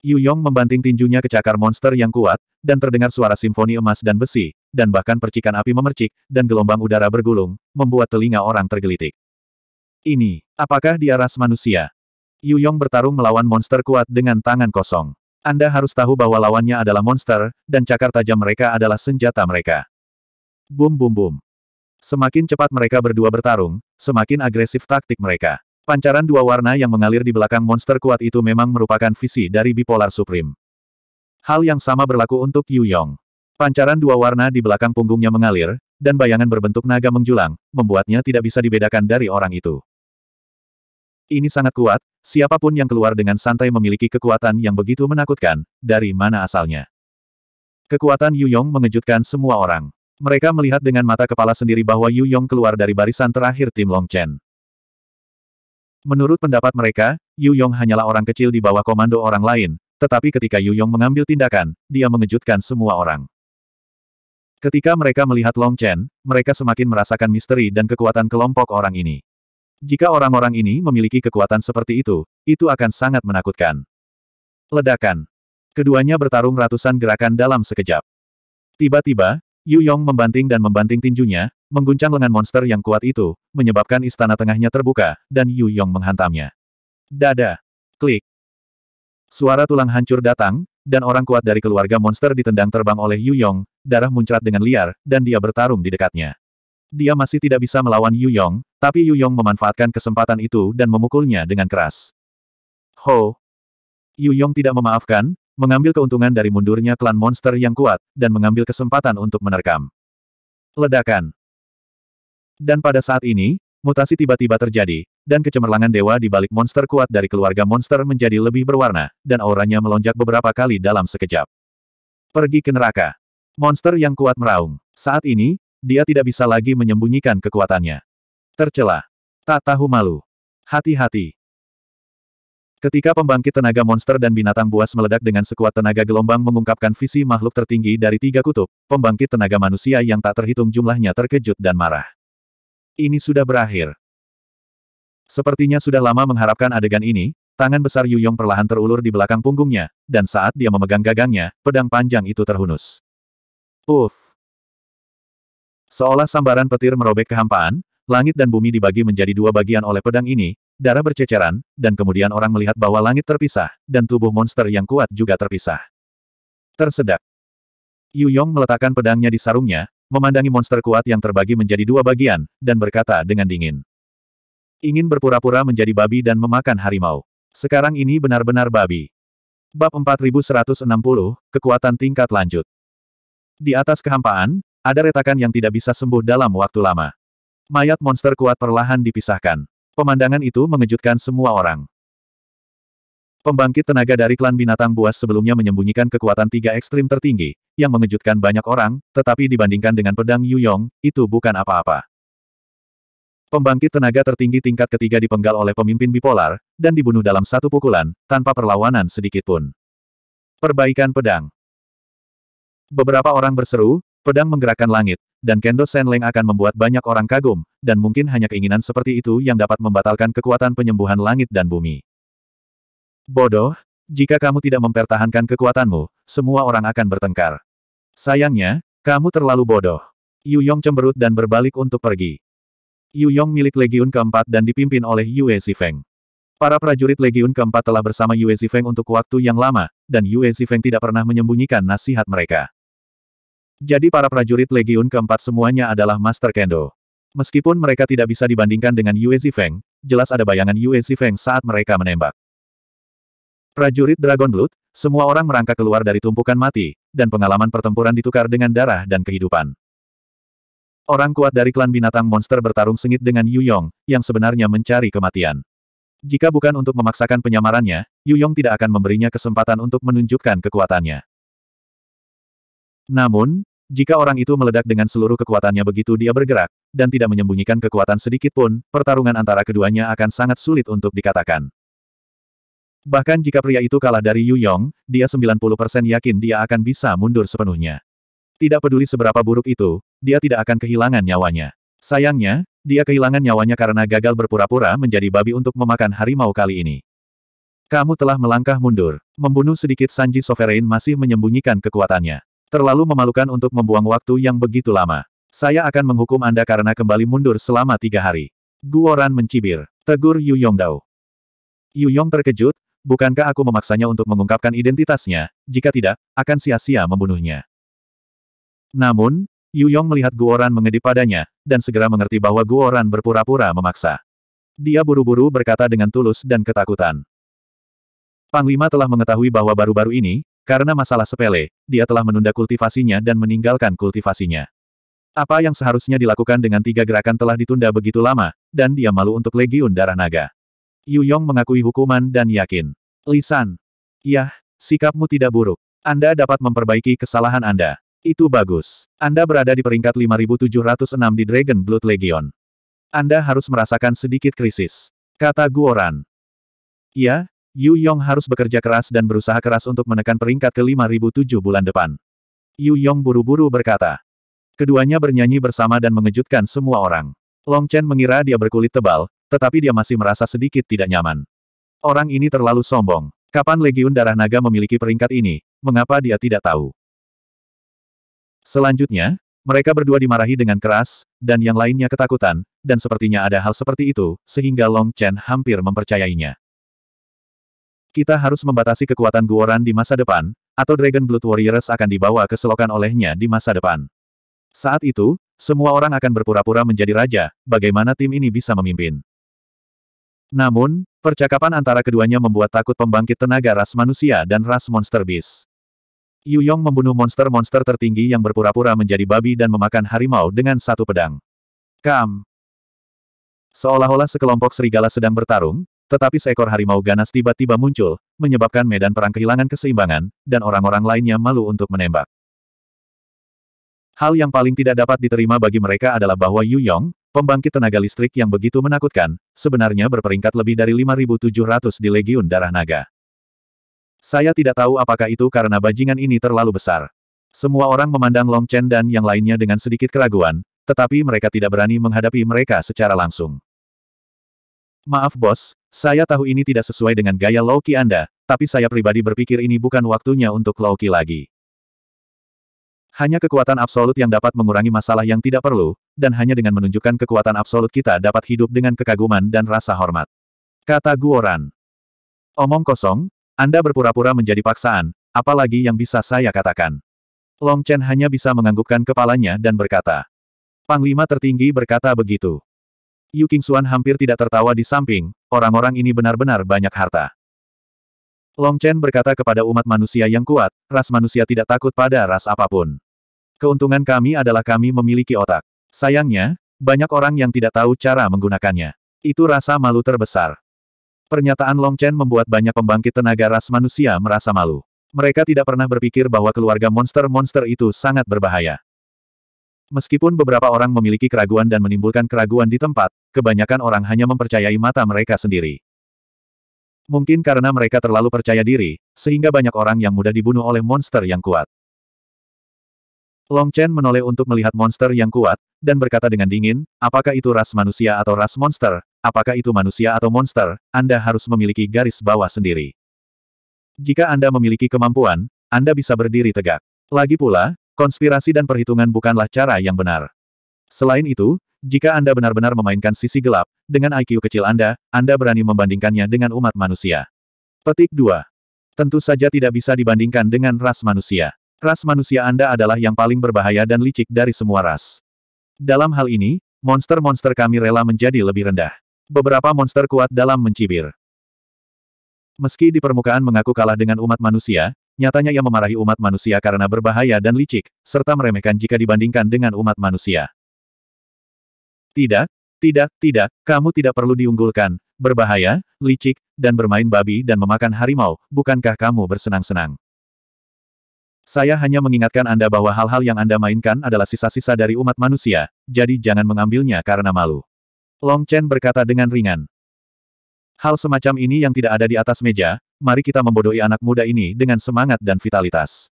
Yu Yong membanting tinjunya ke cakar monster yang kuat, dan terdengar suara simfoni emas dan besi, dan bahkan percikan api memercik, dan gelombang udara bergulung, membuat telinga orang tergelitik. Ini, apakah di aras manusia? Yu Yong bertarung melawan monster kuat dengan tangan kosong. Anda harus tahu bahwa lawannya adalah monster, dan cakar tajam mereka adalah senjata mereka. Bum bum bum. Semakin cepat mereka berdua bertarung, semakin agresif taktik mereka. Pancaran dua warna yang mengalir di belakang monster kuat itu memang merupakan visi dari Bipolar Supreme. Hal yang sama berlaku untuk Yu Yong. Pancaran dua warna di belakang punggungnya mengalir, dan bayangan berbentuk naga menjulang, membuatnya tidak bisa dibedakan dari orang itu. Ini sangat kuat, Siapapun yang keluar dengan santai memiliki kekuatan yang begitu menakutkan, dari mana asalnya. Kekuatan Yu Yong mengejutkan semua orang. Mereka melihat dengan mata kepala sendiri bahwa Yu Yong keluar dari barisan terakhir tim Long Chen. Menurut pendapat mereka, Yu Yong hanyalah orang kecil di bawah komando orang lain, tetapi ketika Yu Yong mengambil tindakan, dia mengejutkan semua orang. Ketika mereka melihat Long Chen, mereka semakin merasakan misteri dan kekuatan kelompok orang ini. Jika orang-orang ini memiliki kekuatan seperti itu, itu akan sangat menakutkan. Ledakan. Keduanya bertarung ratusan gerakan dalam sekejap. Tiba-tiba, Yu Yong membanting dan membanting tinjunya, mengguncang lengan monster yang kuat itu, menyebabkan istana tengahnya terbuka, dan Yu Yong menghantamnya. Dada. Klik. Suara tulang hancur datang, dan orang kuat dari keluarga monster ditendang terbang oleh Yu Yong, darah muncrat dengan liar, dan dia bertarung di dekatnya. Dia masih tidak bisa melawan Yu Yong, tapi Yu Yong memanfaatkan kesempatan itu dan memukulnya dengan keras. Ho! Yu Yong tidak memaafkan, mengambil keuntungan dari mundurnya klan monster yang kuat, dan mengambil kesempatan untuk menerkam. Ledakan. Dan pada saat ini, mutasi tiba-tiba terjadi, dan kecemerlangan dewa di balik monster kuat dari keluarga monster menjadi lebih berwarna, dan auranya melonjak beberapa kali dalam sekejap. Pergi ke neraka. Monster yang kuat meraung. Saat ini, dia tidak bisa lagi menyembunyikan kekuatannya. Tercela. Tak tahu malu. Hati-hati. Ketika pembangkit tenaga monster dan binatang buas meledak dengan sekuat tenaga gelombang mengungkapkan visi makhluk tertinggi dari tiga kutub, pembangkit tenaga manusia yang tak terhitung jumlahnya terkejut dan marah. Ini sudah berakhir. Sepertinya sudah lama mengharapkan adegan ini, tangan besar Yuyong perlahan terulur di belakang punggungnya, dan saat dia memegang gagangnya, pedang panjang itu terhunus. Uff! Seolah sambaran petir merobek kehampaan, langit dan bumi dibagi menjadi dua bagian oleh pedang ini, darah berceceran, dan kemudian orang melihat bahwa langit terpisah, dan tubuh monster yang kuat juga terpisah. Tersedak. Yu Yong meletakkan pedangnya di sarungnya, memandangi monster kuat yang terbagi menjadi dua bagian, dan berkata dengan dingin. Ingin berpura-pura menjadi babi dan memakan harimau. Sekarang ini benar-benar babi. Bab 4160, Kekuatan Tingkat Lanjut Di atas kehampaan, ada retakan yang tidak bisa sembuh dalam waktu lama. Mayat monster kuat perlahan dipisahkan. Pemandangan itu mengejutkan semua orang. Pembangkit tenaga dari klan binatang buas sebelumnya menyembunyikan kekuatan tiga ekstrim tertinggi, yang mengejutkan banyak orang, tetapi dibandingkan dengan pedang Yu Yong, itu bukan apa-apa. Pembangkit tenaga tertinggi tingkat ketiga dipenggal oleh pemimpin bipolar, dan dibunuh dalam satu pukulan, tanpa perlawanan sedikitpun. Perbaikan pedang Beberapa orang berseru, Pedang menggerakkan langit, dan Kendo Senleng akan membuat banyak orang kagum, dan mungkin hanya keinginan seperti itu yang dapat membatalkan kekuatan penyembuhan langit dan bumi. Bodoh, jika kamu tidak mempertahankan kekuatanmu, semua orang akan bertengkar. Sayangnya, kamu terlalu bodoh. Yu Yong cemberut dan berbalik untuk pergi. Yu Yong milik Legiun keempat dan dipimpin oleh Yue Zifeng. Para prajurit Legiun keempat telah bersama Yue Zifeng untuk waktu yang lama, dan Yue Zifeng tidak pernah menyembunyikan nasihat mereka. Jadi para prajurit Legiun keempat semuanya adalah Master Kendo. Meskipun mereka tidak bisa dibandingkan dengan Yue Zifeng, jelas ada bayangan Yue Zifeng saat mereka menembak. Prajurit Dragon Blood, semua orang merangkak keluar dari tumpukan mati, dan pengalaman pertempuran ditukar dengan darah dan kehidupan. Orang kuat dari klan binatang monster bertarung sengit dengan Yu Yong, yang sebenarnya mencari kematian. Jika bukan untuk memaksakan penyamarannya, Yu Yong tidak akan memberinya kesempatan untuk menunjukkan kekuatannya. Namun, jika orang itu meledak dengan seluruh kekuatannya begitu dia bergerak, dan tidak menyembunyikan kekuatan sedikit pun, pertarungan antara keduanya akan sangat sulit untuk dikatakan. Bahkan jika pria itu kalah dari Yu Yong, dia 90% yakin dia akan bisa mundur sepenuhnya. Tidak peduli seberapa buruk itu, dia tidak akan kehilangan nyawanya. Sayangnya, dia kehilangan nyawanya karena gagal berpura-pura menjadi babi untuk memakan harimau kali ini. Kamu telah melangkah mundur. Membunuh sedikit Sanji Sovereign masih menyembunyikan kekuatannya. Terlalu memalukan untuk membuang waktu yang begitu lama. Saya akan menghukum Anda karena kembali mundur selama tiga hari. Guoran mencibir. Tegur Yu Yongdao. Yu Yong terkejut, bukankah aku memaksanya untuk mengungkapkan identitasnya, jika tidak, akan sia-sia membunuhnya. Namun, Yu Yong melihat Guoran mengedip padanya, dan segera mengerti bahwa Guoran berpura-pura memaksa. Dia buru-buru berkata dengan tulus dan ketakutan. Panglima telah mengetahui bahwa baru-baru ini, karena masalah sepele, dia telah menunda kultivasinya dan meninggalkan kultivasinya. Apa yang seharusnya dilakukan dengan tiga gerakan telah ditunda begitu lama, dan dia malu untuk Legiun Darah Naga. Yu Yong mengakui hukuman dan yakin. Lisan. Yah, sikapmu tidak buruk. Anda dapat memperbaiki kesalahan Anda. Itu bagus. Anda berada di peringkat 5706 di Dragon Blood Legion. Anda harus merasakan sedikit krisis. Kata Guoran. Ya, Yu Yong harus bekerja keras dan berusaha keras untuk menekan peringkat ke 5007 bulan depan. Yu Yong buru-buru berkata. Keduanya bernyanyi bersama dan mengejutkan semua orang. Long Chen mengira dia berkulit tebal, tetapi dia masih merasa sedikit tidak nyaman. Orang ini terlalu sombong. Kapan Legiun Darah Naga memiliki peringkat ini, mengapa dia tidak tahu? Selanjutnya, mereka berdua dimarahi dengan keras, dan yang lainnya ketakutan, dan sepertinya ada hal seperti itu, sehingga Long Chen hampir mempercayainya. Kita harus membatasi kekuatan Guoran di masa depan, atau Dragon Blood Warriors akan dibawa ke selokan olehnya di masa depan. Saat itu, semua orang akan berpura-pura menjadi raja, bagaimana tim ini bisa memimpin. Namun, percakapan antara keduanya membuat takut pembangkit tenaga ras manusia dan ras monster bis. Yu Yong membunuh monster-monster tertinggi yang berpura-pura menjadi babi dan memakan harimau dengan satu pedang. Kam. Seolah-olah sekelompok serigala sedang bertarung, tetapi seekor harimau ganas tiba-tiba muncul, menyebabkan medan perang kehilangan keseimbangan, dan orang-orang lainnya malu untuk menembak. Hal yang paling tidak dapat diterima bagi mereka adalah bahwa Yu Yong, pembangkit tenaga listrik yang begitu menakutkan, sebenarnya berperingkat lebih dari 5.700 di Legiun Darah Naga. Saya tidak tahu apakah itu karena bajingan ini terlalu besar. Semua orang memandang Long Chen dan yang lainnya dengan sedikit keraguan, tetapi mereka tidak berani menghadapi mereka secara langsung. Maaf bos, saya tahu ini tidak sesuai dengan gaya Loki Anda, tapi saya pribadi berpikir ini bukan waktunya untuk Loki lagi. Hanya kekuatan absolut yang dapat mengurangi masalah yang tidak perlu, dan hanya dengan menunjukkan kekuatan absolut kita dapat hidup dengan kekaguman dan rasa hormat. Kata Guoran. Omong kosong, Anda berpura-pura menjadi paksaan, apalagi yang bisa saya katakan. Long Chen hanya bisa menganggukkan kepalanya dan berkata. Panglima tertinggi berkata begitu. Yu Qingxuan hampir tidak tertawa di samping, orang-orang ini benar-benar banyak harta. Long Chen berkata kepada umat manusia yang kuat, ras manusia tidak takut pada ras apapun. Keuntungan kami adalah kami memiliki otak. Sayangnya, banyak orang yang tidak tahu cara menggunakannya. Itu rasa malu terbesar. Pernyataan Long Chen membuat banyak pembangkit tenaga ras manusia merasa malu. Mereka tidak pernah berpikir bahwa keluarga monster-monster itu sangat berbahaya. Meskipun beberapa orang memiliki keraguan dan menimbulkan keraguan di tempat, kebanyakan orang hanya mempercayai mata mereka sendiri. Mungkin karena mereka terlalu percaya diri, sehingga banyak orang yang mudah dibunuh oleh monster yang kuat. Long Chen menoleh untuk melihat monster yang kuat, dan berkata dengan dingin, apakah itu ras manusia atau ras monster, apakah itu manusia atau monster, Anda harus memiliki garis bawah sendiri. Jika Anda memiliki kemampuan, Anda bisa berdiri tegak. Lagi pula, konspirasi dan perhitungan bukanlah cara yang benar. Selain itu, jika Anda benar-benar memainkan sisi gelap, dengan IQ kecil Anda, Anda berani membandingkannya dengan umat manusia. Petik 2. Tentu saja tidak bisa dibandingkan dengan ras manusia. Ras manusia Anda adalah yang paling berbahaya dan licik dari semua ras. Dalam hal ini, monster-monster kami rela menjadi lebih rendah. Beberapa monster kuat dalam mencibir. Meski di permukaan mengaku kalah dengan umat manusia, nyatanya ia memarahi umat manusia karena berbahaya dan licik, serta meremehkan jika dibandingkan dengan umat manusia. Tidak, tidak, tidak, kamu tidak perlu diunggulkan, berbahaya, licik, dan bermain babi dan memakan harimau, bukankah kamu bersenang-senang? Saya hanya mengingatkan Anda bahwa hal-hal yang Anda mainkan adalah sisa-sisa dari umat manusia, jadi jangan mengambilnya karena malu. Long Chen berkata dengan ringan. Hal semacam ini yang tidak ada di atas meja, mari kita membodohi anak muda ini dengan semangat dan vitalitas.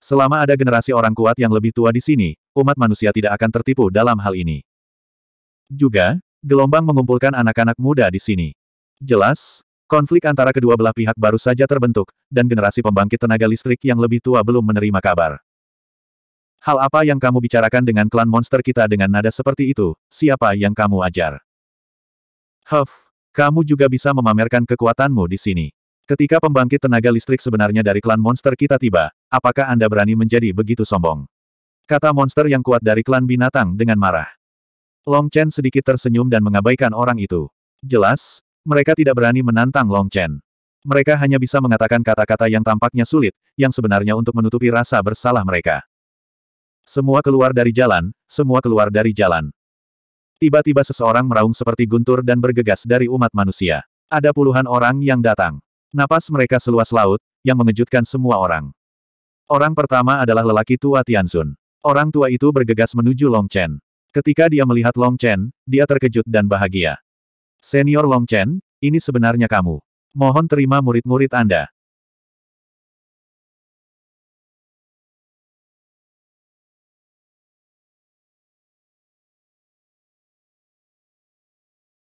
Selama ada generasi orang kuat yang lebih tua di sini, umat manusia tidak akan tertipu dalam hal ini. Juga, gelombang mengumpulkan anak-anak muda di sini. Jelas, konflik antara kedua belah pihak baru saja terbentuk, dan generasi pembangkit tenaga listrik yang lebih tua belum menerima kabar. Hal apa yang kamu bicarakan dengan klan monster kita dengan nada seperti itu, siapa yang kamu ajar? Huff, kamu juga bisa memamerkan kekuatanmu di sini. Ketika pembangkit tenaga listrik sebenarnya dari klan monster kita tiba, apakah Anda berani menjadi begitu sombong? Kata monster yang kuat dari klan binatang dengan marah. Long Chen sedikit tersenyum dan mengabaikan orang itu. Jelas, mereka tidak berani menantang Long Chen. Mereka hanya bisa mengatakan kata-kata yang tampaknya sulit, yang sebenarnya untuk menutupi rasa bersalah mereka. Semua keluar dari jalan, semua keluar dari jalan. Tiba-tiba seseorang meraung seperti guntur dan bergegas dari umat manusia. Ada puluhan orang yang datang. Napas mereka seluas laut, yang mengejutkan semua orang. Orang pertama adalah lelaki tua Tianzun. Orang tua itu bergegas menuju Long Chen. Ketika dia melihat Long Chen, dia terkejut dan bahagia. Senior Long Chen, ini sebenarnya kamu. Mohon terima murid-murid Anda.